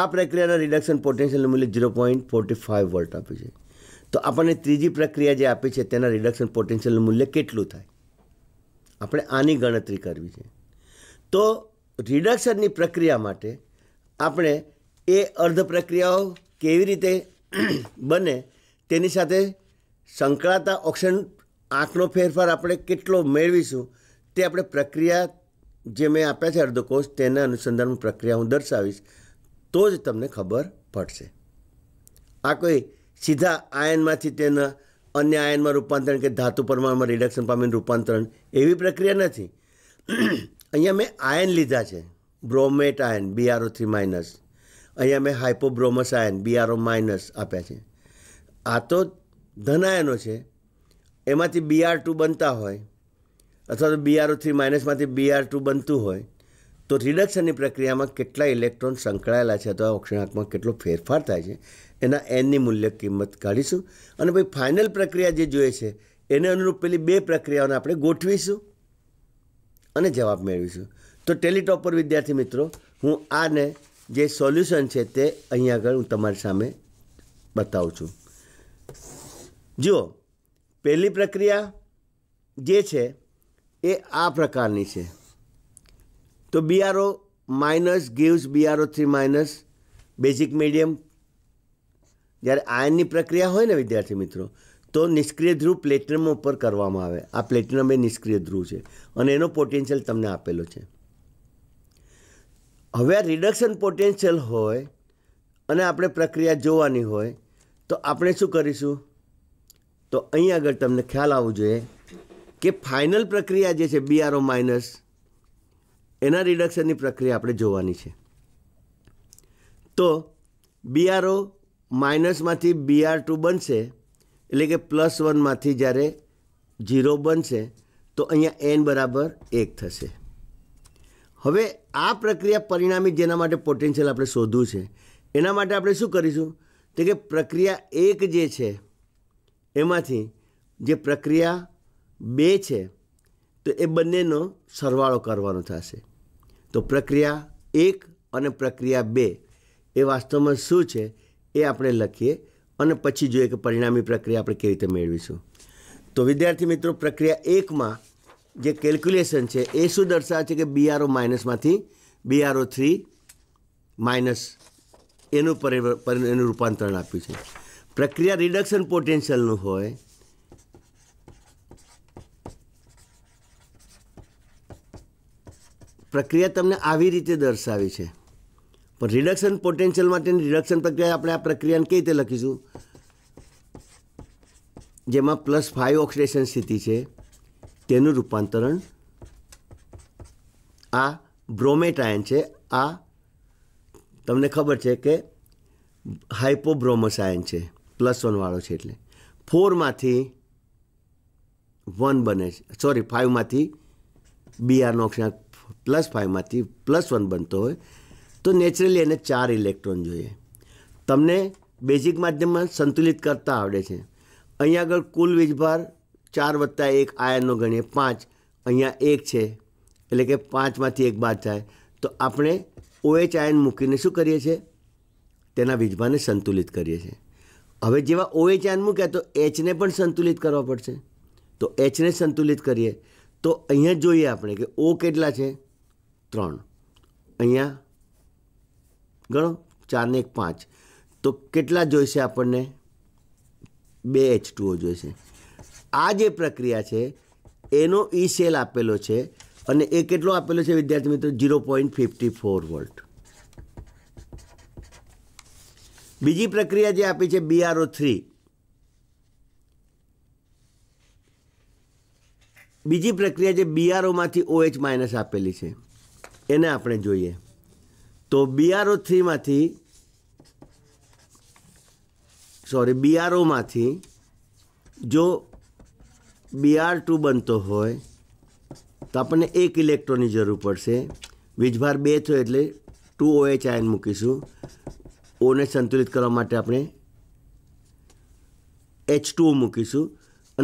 આ પ્રક્રિયાના રિડક્શન પોટેન્શિયલનું મૂલ્ય zero point forty five volt આપ્યું છે તો આપણને ત્રીજી પ્રક્રિયા જે આપી છે તેના રિડક્શન પોટેન્શિયલનું મૂલ્ય કેટલું થાય આપણે આની ગણતરી કરવી છે તો રિડક્શનની પ્રક્રિયા માટે આપણે એ અર્ધ પ્રક્રિયાઓ કેવી રીતે બને તેની સાથે સંકળાતા ઓક્સિજન આંકનો ફેરફાર આપણે કેટલો મેળવીશું તે આપણે પ્રક્રિયા જે મેં આપ્યા છે અર્ધકોષ તેના અનુસંધાનમાં પ્રક્રિયા હું દર્શાવીશ તો જ તમને ખબર પડશે આ કોઈ સીધા આયનમાંથી તેના અન્ય આયનમાં રૂપાંતરણ કે ધાતુ પરમાણુમાં રિડક્શન પામીને રૂપાંતરણ એવી પ્રક્રિયા નથી અહીંયા મેં આયન લીધા છે bromate ion BRO three minus અહીંયા મેં હાઇપોબ્રોમસ આયન બીઆરઓ માઇનસ આપ્યા છે આ તો ધનાયનો છે એમાંથી બીઆર ટુ બનતા હોય અથવા તો બીઆરઓ થ્રી માઇનસમાંથી બીઆર ટુ બનતું હોય તો રિડક્શનની પ્રક્રિયામાં કેટલા ઇલેક્ટ્રોન સંકળાયેલા છે અથવા ઓક્ષણાંકમાં કેટલો ફેરફાર થાય છે એના એનની મૂલ્ય કિંમત કાઢીશું અને પછી ફાઇનલ પ્રક્રિયા જે જોઈએ છે એને અનુરૂપ પેલી બે પ્રક્રિયાઓને આપણે ગોઠવીશું અને જવાબ મેળવીશું તો ટેલિટોપર વિદ્યાર્થી મિત્રો હું આને જે સોલ્યુશન છે તે અહીં આગળ હું તમારી સામે બતાવું છું જુઓ પહેલી પ્રક્રિયા જે છે એ આ પ્રકારની છે તો BRO minus gives BRO three minus basic medium જ્યારે આયનની પ્રક્રિયા હોય ને વિદ્યાર્થી મિત્રો તો નિષ્ક્રિય ધ્રુવ પ્લેટિનમ ઉપર કરવામાં આવે આ પ્લેટિનમ એ નિષ્ક્રિય ધ્રુવ છે અને એનો પોટેન્શિયલ તમને આપેલો છે હવે આ રિડક્શન પોટેન્શિયલ હોય અને આપણે પ્રક્રિયા જોવાની હોય તો આપણે શું કરીશું તો અહીં આગળ તમને ખ્યાલ આવવો જોઈએ કે ફાઇનલ પ્રક્રિયા જે છે બીઆરઓ માઇનસ એના રિડક્શનની પ્રક્રિયા આપણે જોવાની છે તો બીઆરઓ માઇનસમાંથી બી આર ટુ બનશે એટલે કે પ્લસ વનમાંથી જ્યારે ઝીરો બનશે તો અહીંયા એન બરાબર એક થશે હવે આ પ્રક્રિયા પરિણામી જેના માટે પોટેન્શિયલ આપણે શોધવું છે એના માટે આપણે શું કરીશું તો કે પ્રક્રિયા એક જે છે એમાંથી જે પ્રક્રિયા બે છે તો એ બંનેનો સરવાળો કરવાનો થશે તો પ્રક્રિયા એક અને પ્રક્રિયા બે એ વાસ્તવમાં શું છે એ આપણે લખીએ અને પછી જોઈએ કે પરિણામી પ્રક્રિયા આપણે કેવી રીતે મેળવીશું તો વિદ્યાર્થી મિત્રો પ્રક્રિયા એકમાં જે કેલ્ક્યુલેશન છે એ શું દર્શાવે છે કે બીઆરઓ માઇનસમાંથી બીઆરઓ થ્રી માઇનસ એનું પરિ એનું રૂપાંતરણ આપ્યું છે પ્રક્રિયા રિડક્શન પોટેન્શિયલનું હોય પ્રક્રિયા તમને આવી રીતે દર્શાવી છે પણ રિડક્શન પોટેન્શિયલ માટેની રિડક્શન પ્રક્રિયા આપણે આ પ્રક્રિયાને કઈ રીતે લખીશું જેમાં પ્લસ ફાઇવ ઓક્સિડેશન સ્થિતિ છે તેનું રૂપાંતરણ આ બ્રોમેટ આયન છે આ તમને ખબર છે કે હાઇપોબ્રોમસ આયન છે પ્લસ વનવાળો છે એટલે ફોરમાંથી વન બને છે સોરી ફાઇવમાંથી બીઆરનો આરનો ઓક્સિજન પ્લસ ફાઇવમાંથી પ્લસ વન બનતો હોય તો નેચરલી એને ચાર ઇલેક્ટ્રોન જોઈએ તમને બેઝિક માધ્યમમાં સંતુલિત કરતા આવડે છે અહીંયા આગળ કુલ વીજભાર ચાર વત્તા એક આયનનો ગણીએ પાંચ અહીંયા એક છે એટલે કે પાંચમાંથી એક બાદ થાય તો આપણે ઓએચ આયન મૂકીને શું કરીએ છીએ તેના વીજભારને સંતુલિત કરીએ છીએ હવે જેવા ઓએચ આયન મૂક્યા તો એચને પણ સંતુલિત કરવા પડશે તો એચને સંતુલિત કરીએ તો અહીંયા જોઈએ આપણે કે ઓ કેટલા છે ત્રણ અહીંયા ગણો ચારને એક પાંચ તો કેટલા જોઈશે આપણને બે એચ ટુઓ જોઈશે આ જે પ્રક્રિયા છે એનો ઈ સેલ આપેલો છે અને એ કેટલો આપેલો છે વિદ્યાર્થી મિત્રો zero point fifty four volt બીજી પ્રક્રિયા જે આપી છે બીઆરઓ થ્રી બીજી પ્રક્રિયા જે બીઆરઓમાંથી ઓએચ માઇનસ આપેલી છે એને આપણે જોઈએ તો બીઆરઓ થ્રીમાંથી સોરી બીઆરઓમાંથી જો બીઆર ટુ બનતો હોય તો આપણને એક ઇલેક્ટ્રોનની જરૂર પડશે વીજભાર બે થયો એટલે ટુ ઓએચ આયન મૂકીશું ઓને સંતુલિત કરવા માટે આપણે એચ ટુ મૂકીશું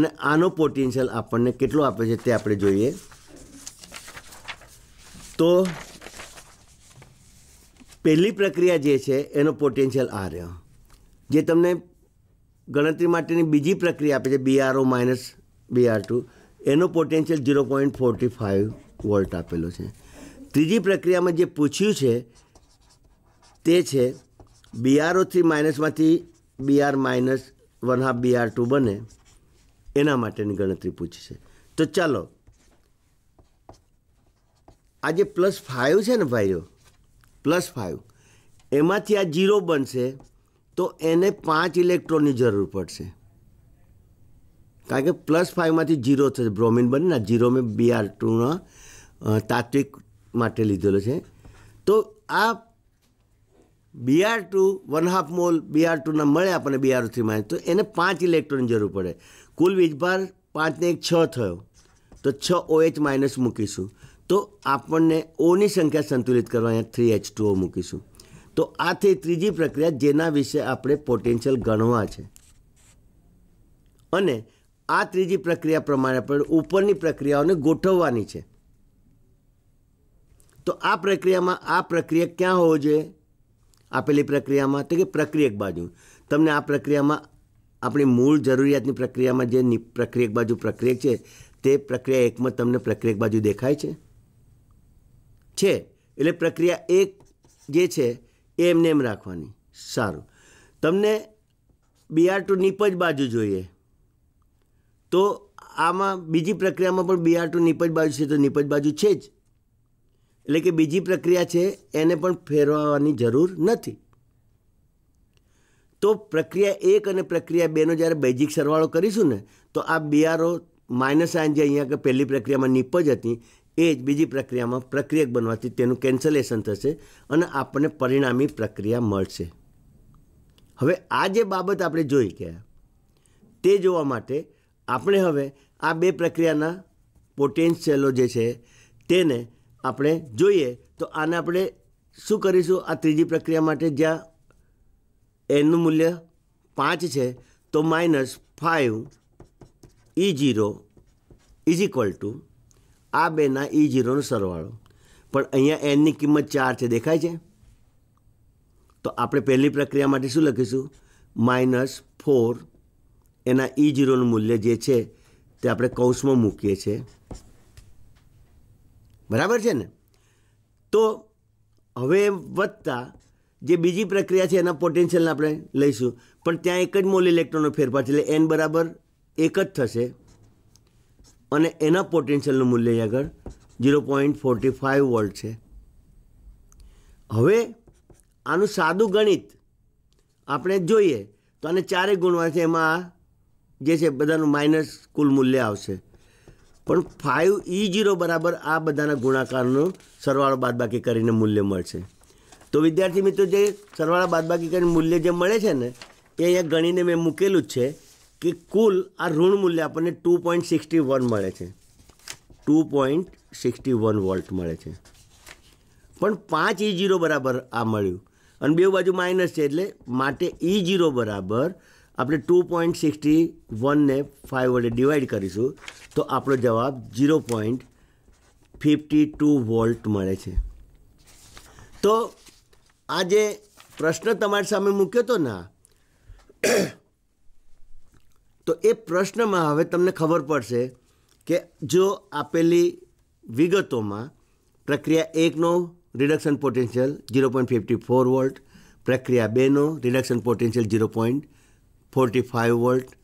અને આનો પોટેન્શિયલ આપણને કેટલો આપે છે તે આપણે જોઈએ તો પહેલી પ્રક્રિયા જે છે એનો પોટેન્શિયલ આ જે તમને ગણતરી માટેની બીજી પ્રક્રિયા આપે છે બીઆરઓ માઇનસ બીઆર ટુ એનો potential zero point forty five volt આપેલો છે ત્રીજી પ્રક્રિયામાં જે પૂછ્યું છે તે છે બીઆરઓ થ્રી માઇનસમાંથી BR minus one half BR two બને એના માટેની ગણતરી પૂછી છે તો ચાલો આ જે પ્લસ ફાઇવ છે ને ભાઈઓ પ્લસ ફાઇવ એમાંથી આ જીરો બનશે તો એને પાંચ ઇલેક્ટ્રોનની જરૂર પડશે કારણ કે પ્લસ ફાઇવમાંથી જીરો થશે બ્રોમિન બને ને જીરો મેં બી આર ટુના તાત્વિક માટે લીધેલો છે તો આ BR two one half mole BR ટુના મળે આપણને બીઆર થ્રીમાં તો એને પાંચ ઇલેક્ટ્રોનની જરૂર પડે કુલ વીજભાર પાંચને એક છ થયો તો છ ઓએચ માઇનસ મૂકીશું તો આપણને ઓની સંખ્યા સંતુલિત કરવા અહીંયા થ્રી એચ ટુઓ મૂકીશું તો આ થઈ ત્રીજી પ્રક્રિયા જેના વિશે આપણે પોટેન્શિયલ ગણવા છે અને આ ત્રીજી પ્રક્રિયા પ્રમાણે આપણે ઉપરની પ્રક્રિયાઓને ગોઠવવાની છે તો આ પ્રક્રિયામાં આ પ્રક્રિયા ક્યાં હોવો જોઈએ આપેલી પ્રક્રિયામાં તો કે પ્રક્રિયક બાજુ તમને આ પ્રક્રિયામાં આપણી મૂળ જરૂરિયાતની પ્રક્રિયામાં જે પ્રક્રિયક બાજુ પ્રક્રિયક છે તે પ્રક્રિયા એકમાં તમને પ્રક્રિયક બાજુ દેખાય છે છે એટલે પ્રક્રિયા એક જે છે એ એમને એમ રાખવાની સારું તમને બીઆર ટુ નીપજ બાજુ જોઈએ તો આમાં બીજી પ્રક્રિયામાં પણ બીઆર ટુ નીપજ બાજુ છે તો નીપજ બાજુ છે જ એટલે કે બીજી પ્રક્રિયા છે એને પણ ફેરવવાની જરૂર નથી તો પ્રક્રિયા એક અને પ્રક્રિયા બેનો જ્યારે બેઝિક સરવાળો કરીશું ને તો આ બિયારો માઇનસ આયન જે અહીંયા કે પહેલી પ્રક્રિયામાં નીપજ હતી એ જ બીજી પ્રક્રિયામાં પ્રક્રિયક બનવાથી તેનું કેન્સલેશન થશે અને આપણને પરિણામી પ્રક્રિયા મળશે હવે આ જે બાબત આપણે જોઈ ગયા તે જોવા માટે આપણે હવે આ બે પ્રક્રિયાના પોટેન્શિયલો જે છે તેને આપણે જોઈએ તો આને આપણે શું કરીશું આ ત્રીજી પ્રક્રિયા માટે જ્યાં એનું મૂલ્ય પાંચ છે તો minus five E zero is equal to આ બેના ઈ જીરોનો સરવાળો પણ અહીંયા એનની કિંમત ચાર છે દેખાય છે તો આપણે પહેલી પ્રક્રિયા માટે શું લખીશું માઇનસ ફોર એના ઈ જીરોનું મૂલ્ય જે છે તે આપણે કૌંસમાં મૂકીએ છીએ બરાબર છે ને તો હવે વધતા જે બીજી પ્રક્રિયા છે એના પોટેન્શિયલને આપણે લઈશું પણ ત્યાં એક જ મોલ ઇલેક્ટ્રોનનો ફેરફાર છે એટલે એન બરાબર એક જ થશે અને એના પોટેન્શિયલનું મૂલ્ય અહીં આગળ zero point forty five volt છે હવે આનું સાદું ગણિત આપણે જોઈએ તો આને ચારે ગુણવા છે એમાં જે છે બધાનું માઇનસ કુલ મૂલ્ય આવશે પણ ફાઇવ ઈ જીરો બરાબર આ બધાના ગુણાકારનો સરવાળો બાદબાકી કરીને મૂલ્ય મળશે તો વિદ્યાર્થી મિત્રો જે સરવાળા બાદબાકી કરીને મૂલ્ય જે મળે છે ને એ અહીંયા ગણીને મેં મૂકેલું જ છે કે કુલ આ ઋણ મૂલ્ય આપણને ટુ પોઈન્ટ સિક્સટી વન મળે છે two point sixty one volt મળે છે પણ પાંચ ઈ e જીરો બરાબર આ મળ્યું અને બે બાજુ માઇનસ છે એટલે માટે ઈ e જીરો બરાબર આપણે ટુ પોઈન્ટ સિક્સટી વનને ફાઇવ વડે ડિવાઈડ કરીશું તો આપણો જવાબ zero point fifty two volt મળે છે તો આ જે પ્રશ્ન તમારી સામે મૂક્યો હતો ના તો એ પ્રશ્નમાં હવે તમને ખબર પડશે કે જો આપેલી વિગતોમાં પ્રક્રિયા એકનો reduction potential zero point fifty four volt પ્રક્રિયા બેનો reduction potential zero point forty five volt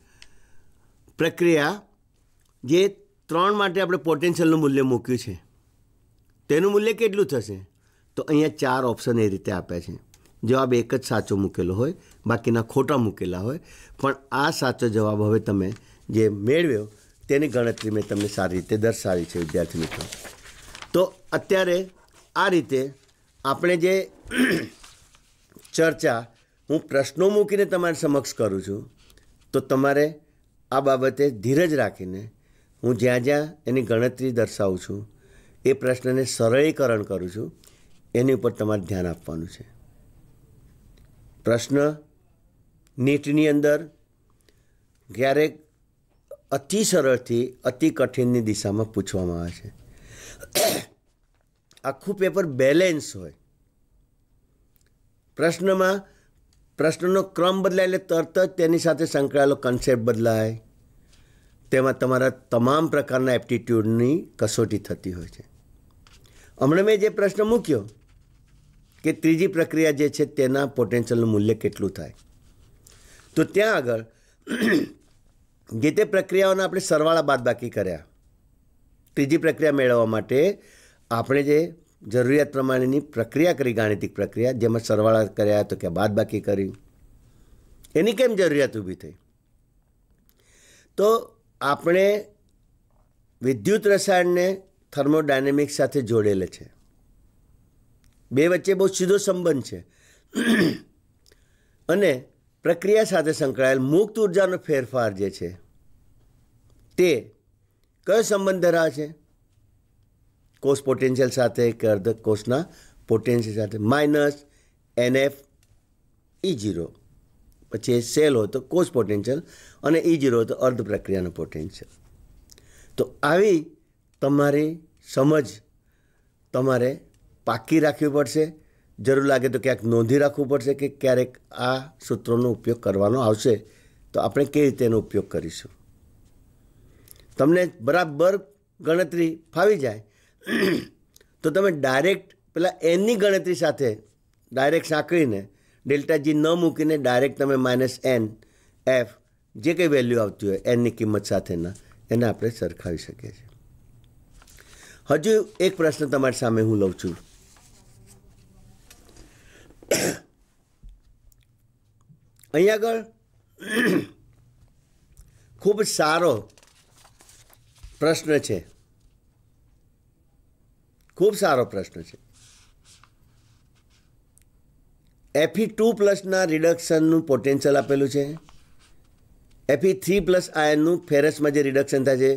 પ્રક્રિયા જે ત્રણ માટે આપણે પોટેન્શિયલનું મૂલ્ય મૂક્યું છે તેનું મૂલ્ય કેટલું થશે તો અહીંયા ચાર ઓપ્શન એ રીતે આપ્યા છે જવાબ એક જ સાચો મૂકેલો હોય બાકીના ખોટા મૂકેલા હોય પણ આ સાચો જવાબ હવે તમે જે મેળવ્યો તેની ગણતરી મેં તમને સારી રીતે દર્શાવી છે વિદ્યાર્થી મિત્રો તો અત્યારે આ રીતે આપણે જે ચર્ચા હું પ્રશ્નો મૂકીને તમારી સમક્ષ કરું છું તો તમારે આ બાબતે ધીરજ રાખીને હું જ્યાં જ્યાં એની ગણતરી દર્શાવું છું એ પ્રશ્નને સરળીકરણ કરું છું એની ઉપર તમારે ધ્યાન આપવાનું છે પ્રશ્ન નીટની અંદર ક્યારેક અતિ સરળથી અતિ કઠિનની દિશામાં પૂછવામાં આવે છે આખું પેપર બેલેન્સ હોય પ્રશ્નમાં પ્રશ્નનો ક્રમ બદલાય એટલે તરત જ તેની સાથે સંકળાયેલો કન્સેપ્ટ બદલાય તેમાં તમારા તમામ પ્રકારના એપ્ટિટ્યૂડની કસોટી થતી હોય છે હમણાં મેં જે પ્રશ્ન મૂક્યો કે ત્રીજી પ્રક્રિયા જે છે તેના પોટેન્શિયલનું મૂલ્ય કેટલું થાય તો ત્યાં આગળ જે તે પ્રક્રિયાઓના આપણે સરવાળા બાદબાકી કર્યા ત્રીજી પ્રક્રિયા મેળવવા માટે આપણે જે જરૂરિયાત પ્રમાણેની પ્રક્રિયા કરી ગાણિતિક પ્રક્રિયા જેમાં સરવાળા કર્યા તો કે બાદબાકી કરી એની કેમ જરૂરિયાત ઊભી થઈ તો આપણે વિદ્યુત રસાયણને થર્મોડાયનેમિક્સ સાથે જોડેલે છે બે વચ્ચે બહુ સીધો સંબંધ છે અને પ્રક્રિયા સાથે સંકળાયેલ મુક્ત ઉર્જાનો ફેરફાર જે છે તે કયો સંબંધ ધરાવે છે કોષ પોટેન્શિયલ સાથે કે અર્ધ કોષના પોટેન્શિયલ સાથે માઇનસ એનએફ ઈ જીરો પછી એ સેલ હોય તો કોષ પોટેન્શિયલ અને ઈ જીરો હોય તો અર્ધ પ્રક્રિયાનું પોટેન્શિયલ તો આવી તમારી સમજ તમારે પાકી રાખવી પડશે જરૂર લાગે તો ક્યાંક નોંધી રાખવું પડશે કે ક્યારેક આ સૂત્રોનો ઉપયોગ કરવાનો આવશે તો આપણે કેવી રીતે એનો ઉપયોગ કરીશું તમને બરાબર ગણતરી ફાવી જાય તો તમે ડાયરેક્ટ પેલા એનની ગણતરી સાથે ડાયરેક્ટ સાંકળીને ડેલ્ટા જી ન મૂકીને ડાયરેક્ટ તમે માઇનસ એન એફ જે કંઈ વેલ્યુ આવતી હોય એનની કિંમત સાથેના એને આપણે સરખાવી શકીએ છીએ હજુ એક પ્રશ્ન તમારી સામે હું લઉં છું અહીં આગળ ખૂબ સારો પ્રશ્ન છે ખૂબ સારો પ્રશ્ન છે એફી ટુ પ્લસના રિડક્શનનું પોટેન્શિયલ આપેલું છે એફી થ્રી પ્લસ આયનનું ફેરસમાં જે રિડક્શન થાય છે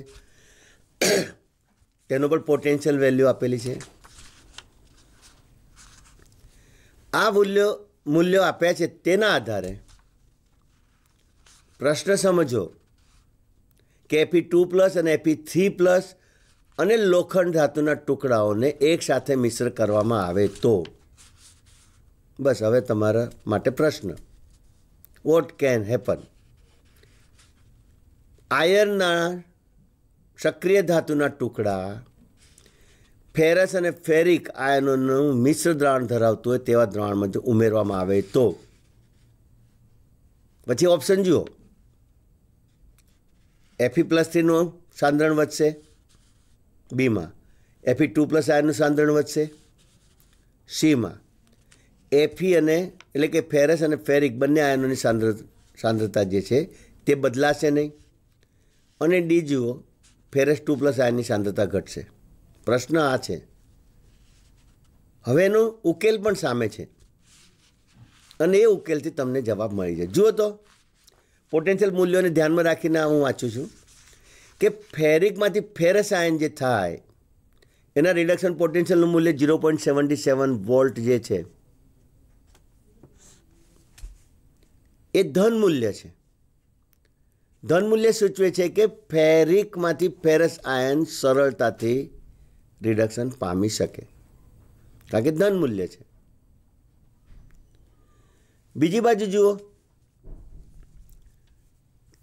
તેનું પણ પોટેન્શિયલ વેલ્યુ આપેલી છે આ મૂલ્યો મૂલ્યો આપ્યા છે તેના આધારે પ્રશ્ન સમજો કે એપી e ટુ પ્લસ અને એપી e થ્રી પ્લસ અને લોખંડ ધાતુના ટુકડાઓને એકસાથે મિશ્ર કરવામાં આવે તો બસ હવે તમારા માટે પ્રશ્ન વોટ કેન હેપન આયર્નના સક્રિય ધાતુના ટુકડા ફેરસ અને ફેરિક આયનોનું મિશ્ર દ્રાણ ધરાવતું હોય તેવા દ્રાવણમાં જો ઉમેરવામાં આવે તો પછી ઓપ્શન જુઓ એફી પ્લસ થ્રીનું સાંદ્રણ વધશે બીમાં એફી ટુ પ્લસ આયનનું સાંદ્રણ વધશે સીમાં એફી અને એટલે કે ફેરસ અને ફેરિક બંને આયનોની સાંદ્ર સાંદ્રતા જે છે તે બદલાશે નહીં અને ડી જુઓ ફેરસ ટુ પ્લસ આયનની સાંદ્રતા ઘટશે પ્રશ્ન આ છે હવે એનો ઉકેલ પણ સામે છે અને એ ઉકેલથી તમને જવાબ મળી જાય જુઓ તો પોટેન્શિયલ મૂલ્યોને ધ્યાનમાં રાખીને હું વાંચું છું કે ફેરિકમાંથી ફેરસ આયન જે થાય એના રિડક્શન પોટેન્શિયલનું મૂલ્ય zero point seventy seven volt જે છે એ ધન મૂલ્ય છે ધન મૂલ્ય સૂચવે છે કે ફેરિકમાંથી ફેરસ આયન સરળતાથી રિડક્શન પામી શકે કારણ કે ધન મૂલ્ય છે બીજી બાજુ જુઓ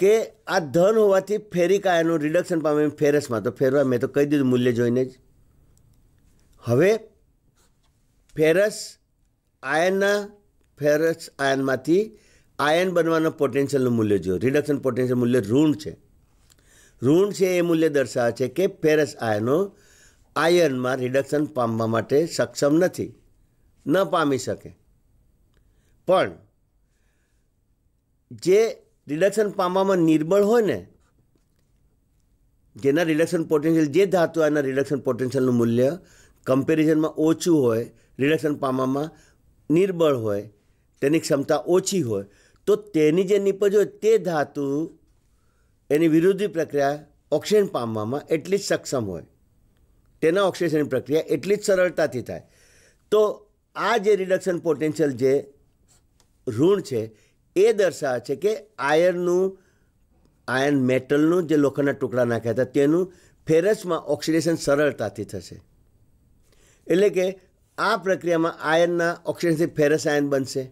કે આ ધન હોવાથી ફેરી આયનનું રિડક્શન પામે ફેરસમાં તો ફેરવા મેં તો કહી દીધું મૂલ્ય જોઈને જ હવે ફેરસ આયનના ફેરસ આયનમાંથી આયન બનવાનો પોટેન્શિયલનું મૂલ્ય જો રિડક્શન પોટેન્શિયલ મૂલ્ય ઋણ છે ઋણ છે એ મૂલ્ય દર્શાવે છે કે ફેરસ આયનો આયર્નમાં રિડક્શન પામવા માટે સક્ષમ નથી ન પામી શકે પણ જે રિડક્શન પામવામાં નિર્બળ હોય ને જેના રિડક્શન પોટેન્શિયલ જે ધાતુ એના રિડક્શન પોટેન્શિયલનું મૂલ્ય કમ્પેરિઝનમાં ઓછું હોય રિડક્શન પામવામાં નિર્બળ હોય તેની ક્ષમતા ઓછી હોય તો તેની જે નિપજ હોય તે ધાતુ એની વિરોધી પ્રક્રિયા ઓક્સિજન પામવામાં એટલી જ સક્ષમ હોય તેના ઓક્સિડેશનની પ્રક્રિયા એટલી જ સરળતાથી થાય તો આ જે રિડક્શન પોટેન્શિયલ જે ઋણ છે એ દર્શાવે છે કે આયર્નનું આયર્ન મેટલનું જે લોખંડના ટુકડા નાખ્યા હતા તેનું ફેરસમાં ઓક્સિડેશન સરળતાથી થશે એટલે કે આ પ્રક્રિયામાં આયર્નના ઓક્સિડેશનથી ફેરસ આયન બનશે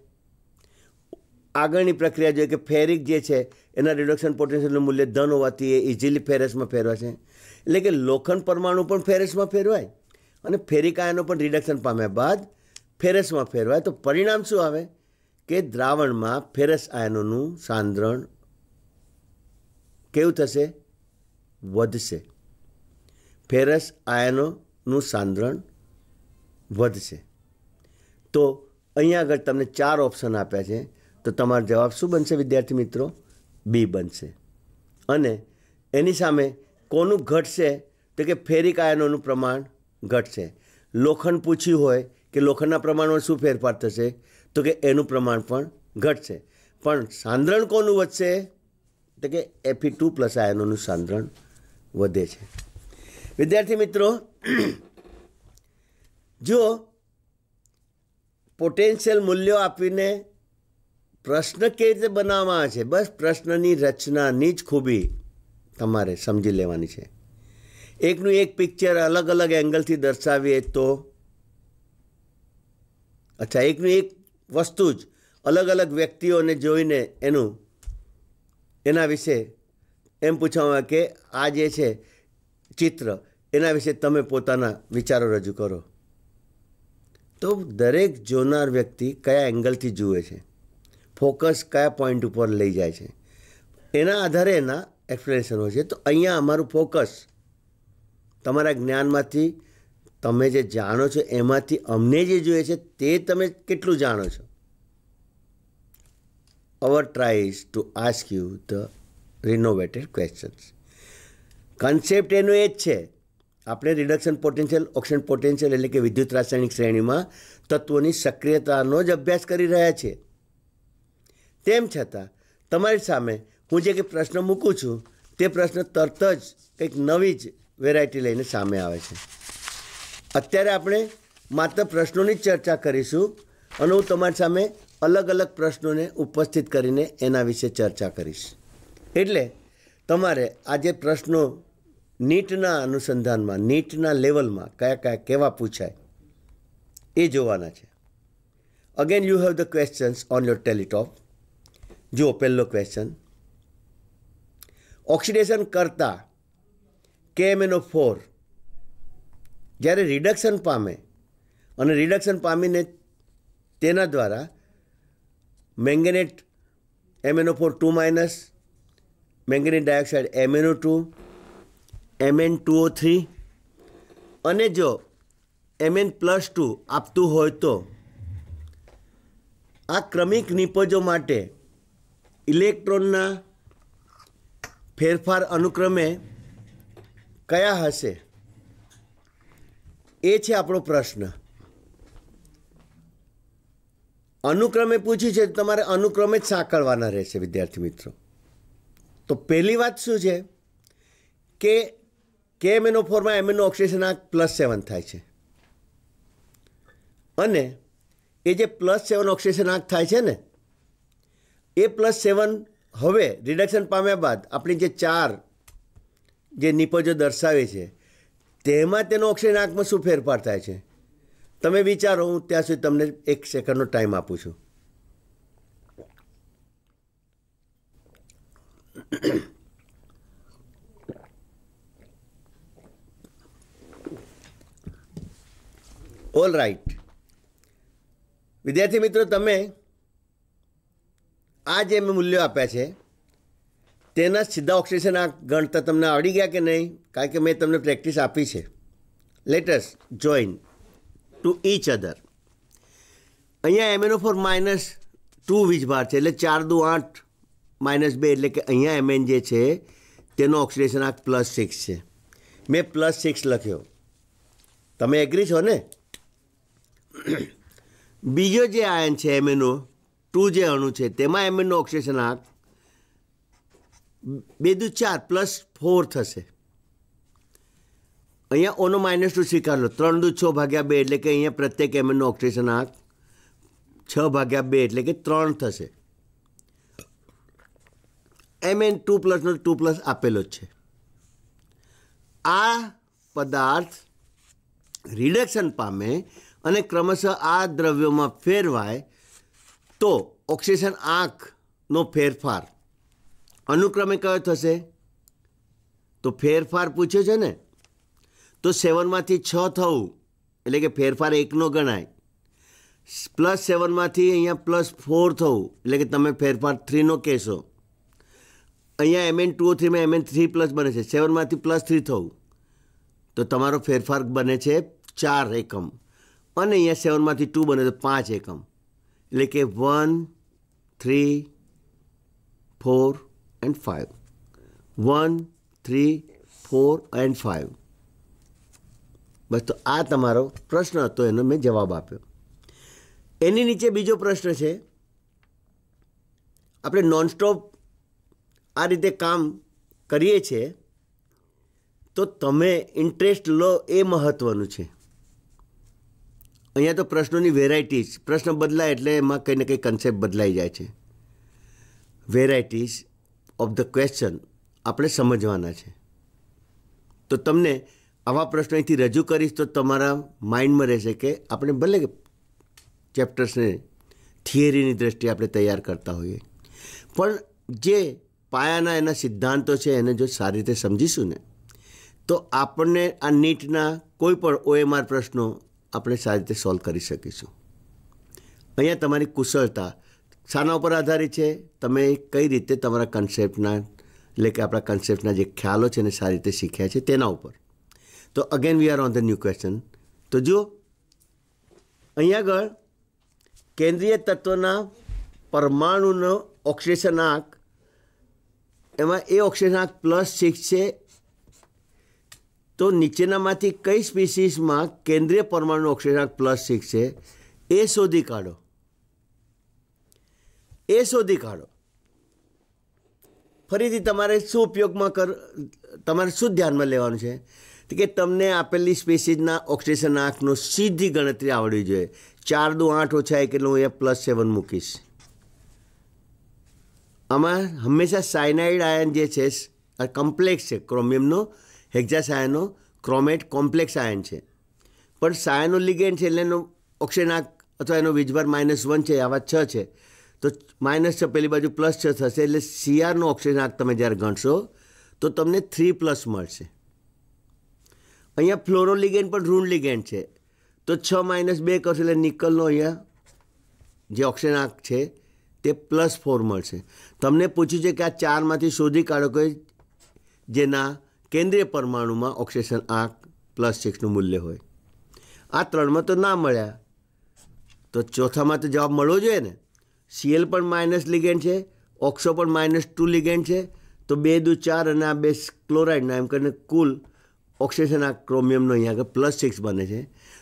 આગળની પ્રક્રિયા જોઈએ કે ફેરિક જે છે એના રિડક્શન પોટેન્શિયલનું મૂલ્ય ધન હોવાથી એ ઇઝીલી ફેરસમાં ફેરવાશે એટલે કે લોખંડ પરમાણુ પણ ફેરેસમાં ફેરવાય અને ફેરિક આયનો પણ રિડક્શન પામ્યા બાદ ફેરેસમાં ફેરવાય તો પરિણામ શું આવે કે દ્રાવણમાં ફેરસ આયનોનું સાંદ્રણ કેવું થશે વધશે ફેરસ આયનોનું સાંદ્રણ વધશે તો અહીંયા આગળ તમને ચાર ઓપ્શન આપ્યા છે તો તમારો જવાબ શું બનશે વિદ્યાર્થી મિત્રો બી બનશે અને એની સામે કોનું ઘટશે તો કે ફેરિક આયનોનું પ્રમાણ ઘટશે લોખંડ પૂછ્યું હોય કે લોખંડના પ્રમાણમાં શું ફેરફાર થશે તો કે એનું પ્રમાણ પણ ઘટશે પણ સાંદ્રણ કોનું વધશે તો કે એફી ટુ પ્લસ આયનોનું સાંદ્રણ વધે છે વિદ્યાર્થી મિત્રો જો પોટેન્શિયલ મૂલ્યો આપીને પ્રશ્ન કેવી રીતે બનાવવામાં આવે છે બસ પ્રશ્નની રચનાની જ ખૂબી તમારે સમજી લેવાની છે એકનું એક પિક્ચર અલગ અલગ એંગલથી દર્શાવીએ તો અચ્છા એકનું એક વસ્તુ જ અલગ અલગ વ્યક્તિઓને જોઈને એનું એના વિશે એમ પૂછવામાં કે આ જે છે ચિત્ર એના વિશે તમે પોતાના વિચારો રજૂ કરો તો દરેક જોનાર વ્યક્તિ કયા એંગલથી જુએ છે ફોકસ કયા પોઈન્ટ ઉપર લઈ જાય છે એના આધારે એના એક્સપ્લેનેશન હોય છે તો અહીંયા અમારું ફોકસ તમારા જ્ઞાનમાંથી તમે જે જાણો છો એમાંથી અમને જે જોઈએ છે તે તમે કેટલું જાણો છો our tries to ask you the renovated questions concept એનું એ જ છે આપણે રિડક્શન પોટેન્શિયલ ઓક્સિજન પોટેન્શિયલ એટલે કે વિદ્યુત રાસાયણિક શ્રેણીમાં તત્વોની સક્રિયતાનો જ અભ્યાસ કરી રહ્યા છીએ તેમ છતાં તમારી સામે હું જે કંઈ પ્રશ્ન મૂકું છું તે પ્રશ્ન તરત જ કંઈક નવી જ વેરાયટી લઈને સામે આવે છે અત્યારે આપણે માત્ર પ્રશ્નોની જ ચર્ચા કરીશું અને હું તમારી સામે અલગ અલગ પ્રશ્નોને ઉપસ્થિત કરીને એના વિશે ચર્ચા કરીશ એટલે તમારે આજે પ્રશ્નો નીટના અનુસંધાનમાં નીટના લેવલમાં કયા કયા કેવા પૂછાય એ જોવાના છે again you have the questions on your ટેલિટોપ જુઓ પહેલો ક્વેશ્ચન ઓક્સિડેશન કરતાં કેમ એનો ફોર જ્યારે રિડક્શન પામે અને રિડક્શન પામીને તેના દ્વારા manganate MNO four two minus manganate dioxide MNO two MN two O three અને જો એમએન પ્લસ ટુ આપતું હોય તો આ ક્રમિક નિપજો માટે ઇલેક્ટ્રોનના ફેરફાર અનુક્રમે કયા હશે એ છે આપણો પ્રશ્ન અનુક્રમે પૂછ્યું છે તમારે અનુક્રમે જ સાંકળવાના રહેશે વિદ્યાર્થી મિત્રો તો પહેલી વાત શું છે કે કે એમેનો ફોરમાં એમેનો ઓક્સિડેશન આ પ્લસ સેવન થાય છે અને એ જે પ્લસ સેવન ઓક્સિડેશન આંક થાય છે ને એ પ્લસ સેવન હવે રિડક્શન પામ્યા બાદ આપણી જે ચાર જે નિપજો દર્શાવે છે તેમાં તેનો અક્ષરનાકમાં શું ફેરફાર થાય છે તમે વિચારો હું ત્યાં સુધી તમને એક સેકન્ડનો ટાઈમ આપું છું ઓલ રાઈટ વિદ્યાર્થી મિત્રો તમે આ જે મેં મૂલ્યો આપ્યા છે તેના સીધા ઓક્સિજન આ ગણતા તમને આવડી ગયા કે નહીં કારણ કે મેં તમને પ્રેક્ટિસ આપી છે let's join to each other અહીંયા એમએનઓ ફોર માઇનસ ટુ વીજભાર છે એટલે ચાર દુ આઠ માઇનસ બે એટલે કે અહીંયા એમએન જે છે તેનો ઓક્સિડેશન આંક પ્લસ સિક્સ છે મેં પ્લસ સિક્સ લખ્યો તમે એગ્રી છો ને બીજો જે આયન છે એમએનઓ ટુ જે અણુ છે તેમાં એમનો ઓક્સિજન આંક બે દુ ચાર પ્લસ ફોર થશે અહીંયા ઓનો માઇનસ ટુ સ્વીકાર લો ત્રણ દુ છ ભાગ્યા બે એટલે કે અહીંયા પ્રત્યેક એમનો ઓક્સિજન આંક છ ભાગ્યા બે એટલે કે ત્રણ થશે એમ એન ટુ પ્લસનો ટુ પ્લસ આપેલો જ છે આ પદાર્થ રિડક્શન પામે અને ક્રમશઃ આ દ્રવ્યોમાં ફેરવાય તો ઓક્સિજન આંખનો ફેરફાર અનુક્રમે કયો થશે તો ફેરફાર પૂછ્યો છે ને તો સેવનમાંથી છ થવું એટલે કે ફેરફાર એકનો ગણાય પ્લસ સેવનમાંથી અહીંયા પ્લસ ફોર થવું એટલે કે તમે ફેરફાર થ્રીનો કહેશો અહીંયા એમ એન ટુ થ્રીમાં એમએન થ્રી પ્લસ બને છે સેવનમાંથી પ્લસ થ્રી થવું તો તમારો ફેરફાર બને છે ચાર એકમ અને અહીંયા સેવનમાંથી ટુ બને છે પાંચ એકમ એટલે કે one three four and five one three four and five બસ તો આ તમારો પ્રશ્ન હતો એનો મેં જવાબ આપ્યો એની નીચે બીજો પ્રશ્ન છે આપણે નોનસ્ટોપ આ રીતે કામ કરીએ છીએ તો તમે ઇન્ટરેસ્ટ લો એ મહત્ત્વનું છે અહીંયા તો પ્રશ્નોની વેરાયટીઝ પ્રશ્ન બદલાય એટલે એમાં કંઈ ને કંઈ કન્સેપ્ટ બદલાઈ જાય છે વેરાયટીઝ ઓફ ધ ક્વેશ્ચન આપણે સમજવાના છે તો તમને આવા પ્રશ્નો અહીંથી રજૂ કરીશ તો તમારા માઇન્ડમાં રહેશે કે આપણે ભલે ચેપ્ટર્સને થિયરીની દ્રષ્ટિએ આપણે તૈયાર કરતા હોઈએ પણ જે પાયાના એના સિદ્ધાંતો છે એને જો સારી રીતે સમજીશું ને તો આપણને આ નીટના કોઈ પણ ઓએમઆર પ્રશ્નો આપણે સારી રીતે સોલ્વ કરી શકીશું અહીંયા તમારી કુશળતા શાના ઉપર આધારિત છે તમે કઈ રીતે તમારા કન્સેપ્ટના એટલે કે આપણા કન્સેપ્ટના જે ખ્યાલો છે એને સારી રીતે શીખ્યા છે તેના ઉપર તો again we are on the new question તો જુઓ અહીંયા આગળ કેન્દ્રીય તત્વના પરમાણુનો ઓક્સિડેશન આંક એમાં એ ઓક્સિજન આંક પ્લસ સિક્સ છે તો નીચેનામાંથી કઈ સ્પીસીસમાં કેન્દ્રીય પરમાણુ અક્ષાંક પ્લસ સિક્સ છે એ શોધી કાઢો એ શોધી કાઢો ફરીથી તમારે શું ઉપયોગમાં કર તમારે શું ધ્યાનમાં લેવાનું છે કે તમને આપેલી સ્પીસીસના ઓક્સિજન આંખનો સીધી ગણતરી આવડવી જોઈએ ચાર દો આઠ ઓછા એક એટલે હું એ પ્લસ સેવન મૂકીશ આમાં હંમેશા સાયનાઇડ આયન જે છે કમ્પ્લેક્સ છે ક્રોમિયમનો હેક્ઝાસાયનો ક્રોમેટ કોમ્પ્લેક્સ આયન છે પણ સાયનો લિગેન્ડ છે એટલે એનો ઓક્સિજનાક અથવા એનો વીજભાર માઇનસ વન છે આવા છ છે તો માઇનસ છ પેલી બાજુ પ્લસ છ થશે એટલે સીઆરનો ઓક્સિજનાક તમે જ્યારે ગણશો તો તમને થ્રી પ્લસ મળશે અહીંયા ફ્લોરો લિગેન્ડ પણ ઋણ લિગેન્ડ છે તો છ માઇનસ બે કરશો એટલે નિકલનો અહીંયા જે ઓક્સિજનાક છે તે પ્લસ ફોર મળશે તમને પૂછ્યું છે કે આ ચારમાંથી શોધી કાઢો કે જેના કેન્દ્રીય પરમાણુમાં ઓક્સિજન આઠ પ્લસ સિક્સનું મૂલ્ય હોય આ ત્રણમાં તો ના મળ્યા તો ચોથામાં તો જવાબ મળવો જોઈએ ને સીએલ પણ માઇનસ લિગેન્ડ છે ઓક્સો પણ માઇનસ ટુ લિગેન્ડ છે તો બે દુ ચાર અને આ બે ક્લોરાઇડના એમ કરીને કુલ ઓક્સિજન આ ક્રોમિયમનો અહીંયા આગળ પ્લસ સિક્સ બને છે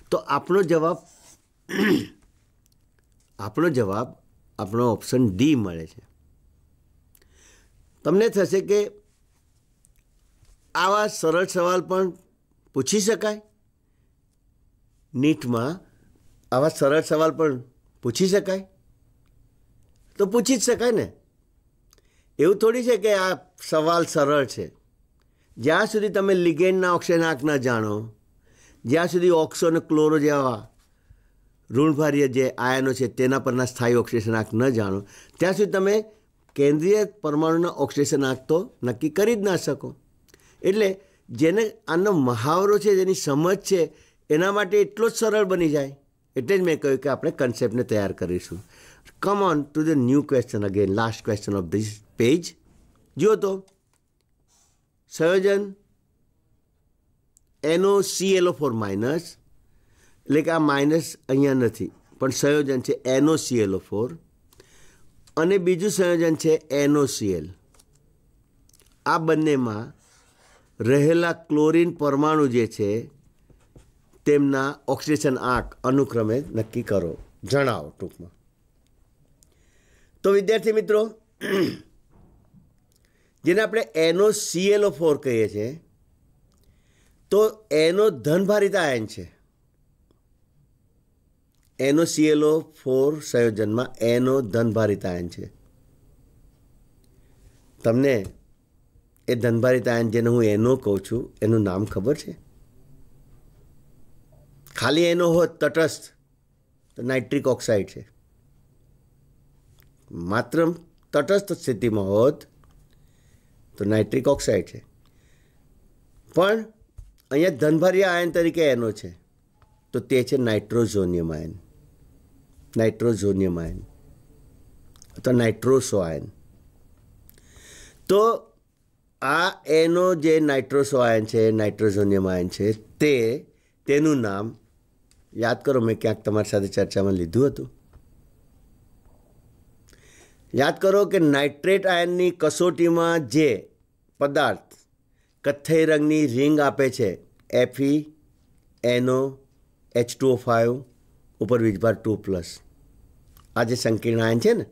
તો આપણો જવાબ આપણો જવાબ આપણો ઓપ્શન ડી મળે છે તમને થશે કે આવા સરળ સવાલ પણ પૂછી શકાય નીટમાં આવા સરળ સવાલ પણ પૂછી શકાય તો પૂછી જ શકાય ને એવું થોડી છે કે આ સવાલ સરળ છે જ્યાં સુધી તમે ઓક્સિજન ઓક્સેનાક ના જાણો જ્યાં સુધી ઓક્સો અને ક્લોરો જેવા ઋણભાર્ય જે આયનો છે તેના પરના સ્થાયી ઓક્સિજનાક ન જાણો ત્યાં સુધી તમે કેન્દ્રીય પરમાણુના ઓક્સિજનાક તો નક્કી કરી જ ના શકો એટલે જેને આનો મહાવરો છે જેની સમજ છે એના માટે એટલો જ સરળ બની જાય એટલે જ મેં કહ્યું કે આપણે કન્સેપ્ટને તૈયાર કરીશું come on to the new question again last question of this page જુઓ તો સંયોજન એનો ઓ ફોર માઇનસ એટલે કે આ માઇનસ અહીંયા નથી પણ સંયોજન છે એનો ઓ ફોર અને બીજું સંયોજન છે સી એલ આ બંનેમાં રહેલા ક્લોરિન પરમાણુ જે છે તેમના ઓક્સિજન આંક અનુક્રમે નક્કી કરો જણાવો ટૂંકમાં તો વિદ્યાર્થી મિત્રો જેને આપણે એનો સીએલઓ ફોર કહીએ છીએ તો એનો ધનભારિત આયન છે એનો સીએલઓ ફોર સંયોજનમાં એનો ધનભારિત આયન છે તમને એ ધનભારી તાયન જેને હું એનો કહું છું એનું નામ ખબર છે ખાલી એનો હોત તટસ્થ તો નાઇટ્રિક ઓક્સાઇડ છે માત્ર તટસ્થ સ્થિતિમાં હોત તો નાઇટ્રિક ઓક્સાઇડ છે પણ અહીંયા ધનભારી આયન તરીકે એનો છે તો તે છે નાઇટ્રોઝોનિયમ આયન નાઇટ્રોઝોનિયમ આયન અથવા નાઇટ્રોસો આયન તો આ એનો જે નાઇટ્રોસો આયન છે નાઇટ્રોઝોનિયમ આયન છે તે તેનું નામ યાદ કરો મેં ક્યાંક તમારી સાથે ચર્ચામાં લીધું હતું યાદ કરો કે નાઇટ્રેટ આયનની કસોટીમાં જે પદાર્થ કથ્થઈ રંગની રિંગ આપે છે એફી એનો એચ ટુ ફાઇવ ઉપર વીજભાર ટુ પ્લસ આ જે સંકીર્ણ આયન છે ને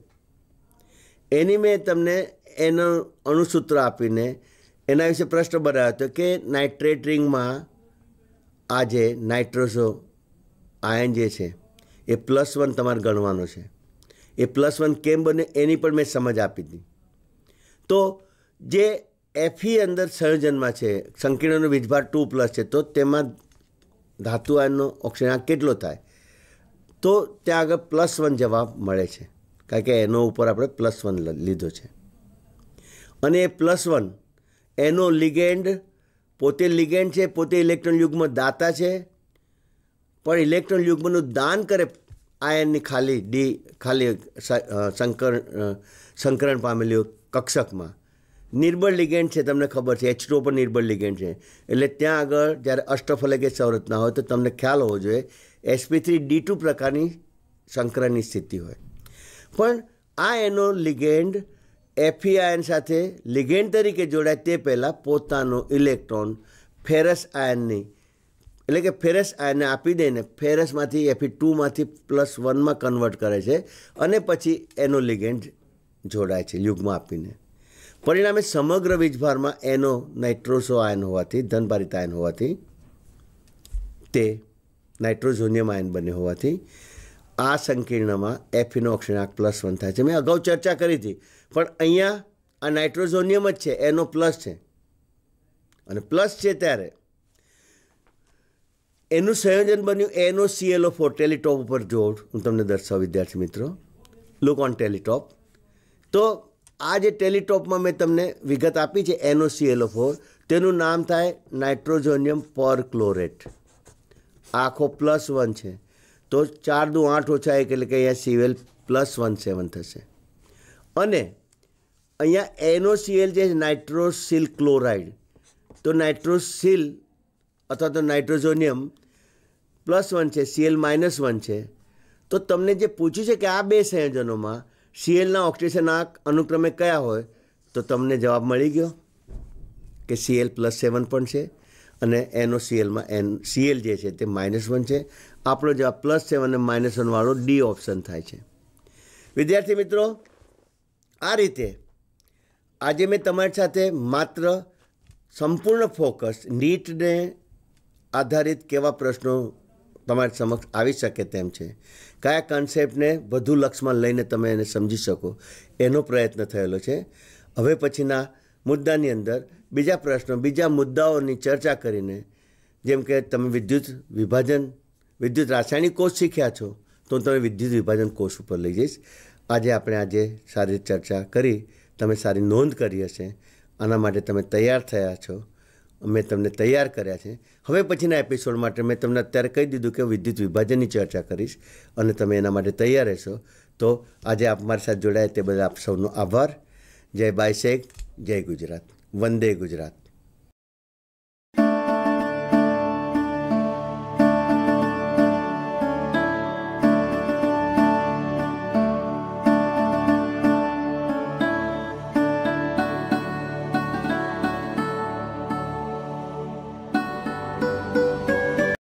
એની મેં તમને એનો અણુસૂત્ર આપીને એના વિશે પ્રશ્ન બનાવ્યો હતો કે નાઇટ્રેટ રિંગમાં આજે જે નાઇટ્રોઝો આયન જે છે એ પ્લસ વન તમારે ગણવાનો છે એ પ્લસ વન કેમ બને એની પણ મેં સમજ આપી હતી તો જે એફી અંદર સંયોજનમાં છે સંકીર્ણનો વીજભાર ટુ પ્લસ છે તો તેમાં ધાતુ આયનનો ઓક્સિજન કેટલો થાય તો ત્યાં આગળ પ્લસ વન જવાબ મળે છે કારણ કે એનો ઉપર આપણે પ્લસ વન લીધો છે અને પ્લસ વન એનો લિગેન્ડ પોતે લિગેન્ડ છે પોતે ઇલેક્ટ્રોન યુગમાં દાતા છે પણ ઇલેક્ટ્રોન યુગ્મનું દાન કરે આયનની ખાલી ડી ખાલી સંકર સંકરણ પામેલી કક્ષકમાં નિર્બળ લિગેન્ડ છે તમને ખબર છે એચ ટુ પર નિર્બળ લિગેન્ડ છે એટલે ત્યાં આગળ જ્યારે અષ્ટફલકે સંરચના હોય તો તમને ખ્યાલ હોવો જોઈએ એસપી થ્રી ડી ટુ પ્રકારની સંકરણની સ્થિતિ હોય પણ આ એનો લિગેન્ડ એફી આયન સાથે લિગેન્ડ તરીકે જોડાય તે પહેલાં પોતાનો ઇલેક્ટ્રોન ફેરસ આયનની એટલે કે ફેરસ આયનને આપી દઈને ફેરસમાંથી એફી ટુમાંથી પ્લસ વનમાં કન્વર્ટ કરે છે અને પછી એનો લિગેન્ડ જોડાય છે યુગમાં આપીને પરિણામે સમગ્ર વીજભારમાં એનો નાઇટ્રોસો આયન હોવાથી ધનભારિત આયન હોવાથી તે નાઇટ્રોઝોનિયમ આયન બને હોવાથી આ સંકીર્ણમાં એફીનો ઓક્સિજન પ્લસ વન થાય છે મેં અગાઉ ચર્ચા કરી હતી પણ અહીંયા આ નાઇટ્રોઝોનિયમ જ છે એનો પ્લસ છે અને પ્લસ છે ત્યારે એનું સંયોજન બન્યું એનો સીએલઓ ફોર ટેલિટોપ ઉપર જો હું તમને દર્શાવું વિદ્યાર્થી મિત્રો લુક ઓન ટેલિટોપ તો આ જે ટેલિટોપમાં મેં તમને વિગત આપી છે એનો સીએલઓ ફોર તેનું નામ થાય નાઇટ્રોઝોનિયમ પર ક્લોરેટ આખો પ્લસ વન છે તો ચાર દુ આઠ ઓછા એક એટલે કે અહીંયા સીવેલ પ્લસ વન સેવન થશે અને અહીંયા એનઓસીએલ જે નાઇટ્રોસિલ ક્લોરાઇડ તો નાઇટ્રોસિલ અથવા તો નાઇટ્રોઝોનિયમ પ્લસ વન છે સીએલ માઇનસ વન છે તો તમને જે પૂછ્યું છે કે આ બે સંયોજનોમાં સીએલના ઓક્સિડેશનના અનુક્રમે કયા હોય તો તમને જવાબ મળી ગયો કે સીએલ પ્લસ સેવન પણ છે અને એનો સીએલમાં એન સીએલ જે છે તે માઇનસ વન છે આપણો જવાબ પ્લસ સેવન અને માઇનસ વનવાળો ડી ઓપ્શન થાય છે વિદ્યાર્થી મિત્રો આ રીતે આજે મેં તમારી સાથે માત્ર સંપૂર્ણ ફોકસ નીટને આધારિત કેવા પ્રશ્નો તમારી સમક્ષ આવી શકે તેમ છે કયા કન્સેપ્ટને વધુ લક્ષમાં લઈને તમે એને સમજી શકો એનો પ્રયત્ન થયેલો છે હવે પછીના મુદ્દાની અંદર બીજા પ્રશ્નો બીજા મુદ્દાઓની ચર્ચા કરીને જેમ કે તમે વિદ્યુત વિભાજન વિદ્યુત રાસાયણિક કોષ શીખ્યા છો તો હું તમે વિદ્યુત વિભાજન કોષ ઉપર લઈ જઈશ આજે આપણે આજે સારી ચર્ચા કરી તમે સારી નોંધ કરી હશે આના માટે તમે તૈયાર થયા છો મેં તમને તૈયાર કર્યા છે હવે પછીના એપિસોડ માટે મેં તમને અત્યારે કહી દીધું કે વિદ્યુત વિભાજનની ચર્ચા કરીશ અને તમે એના માટે તૈયાર રહેશો તો આજે આપ મારી સાથે જોડાય તે બદલ આપ સૌનો આભાર જય બાય શેખ જય ગુજરાત વંદે ગુજરાત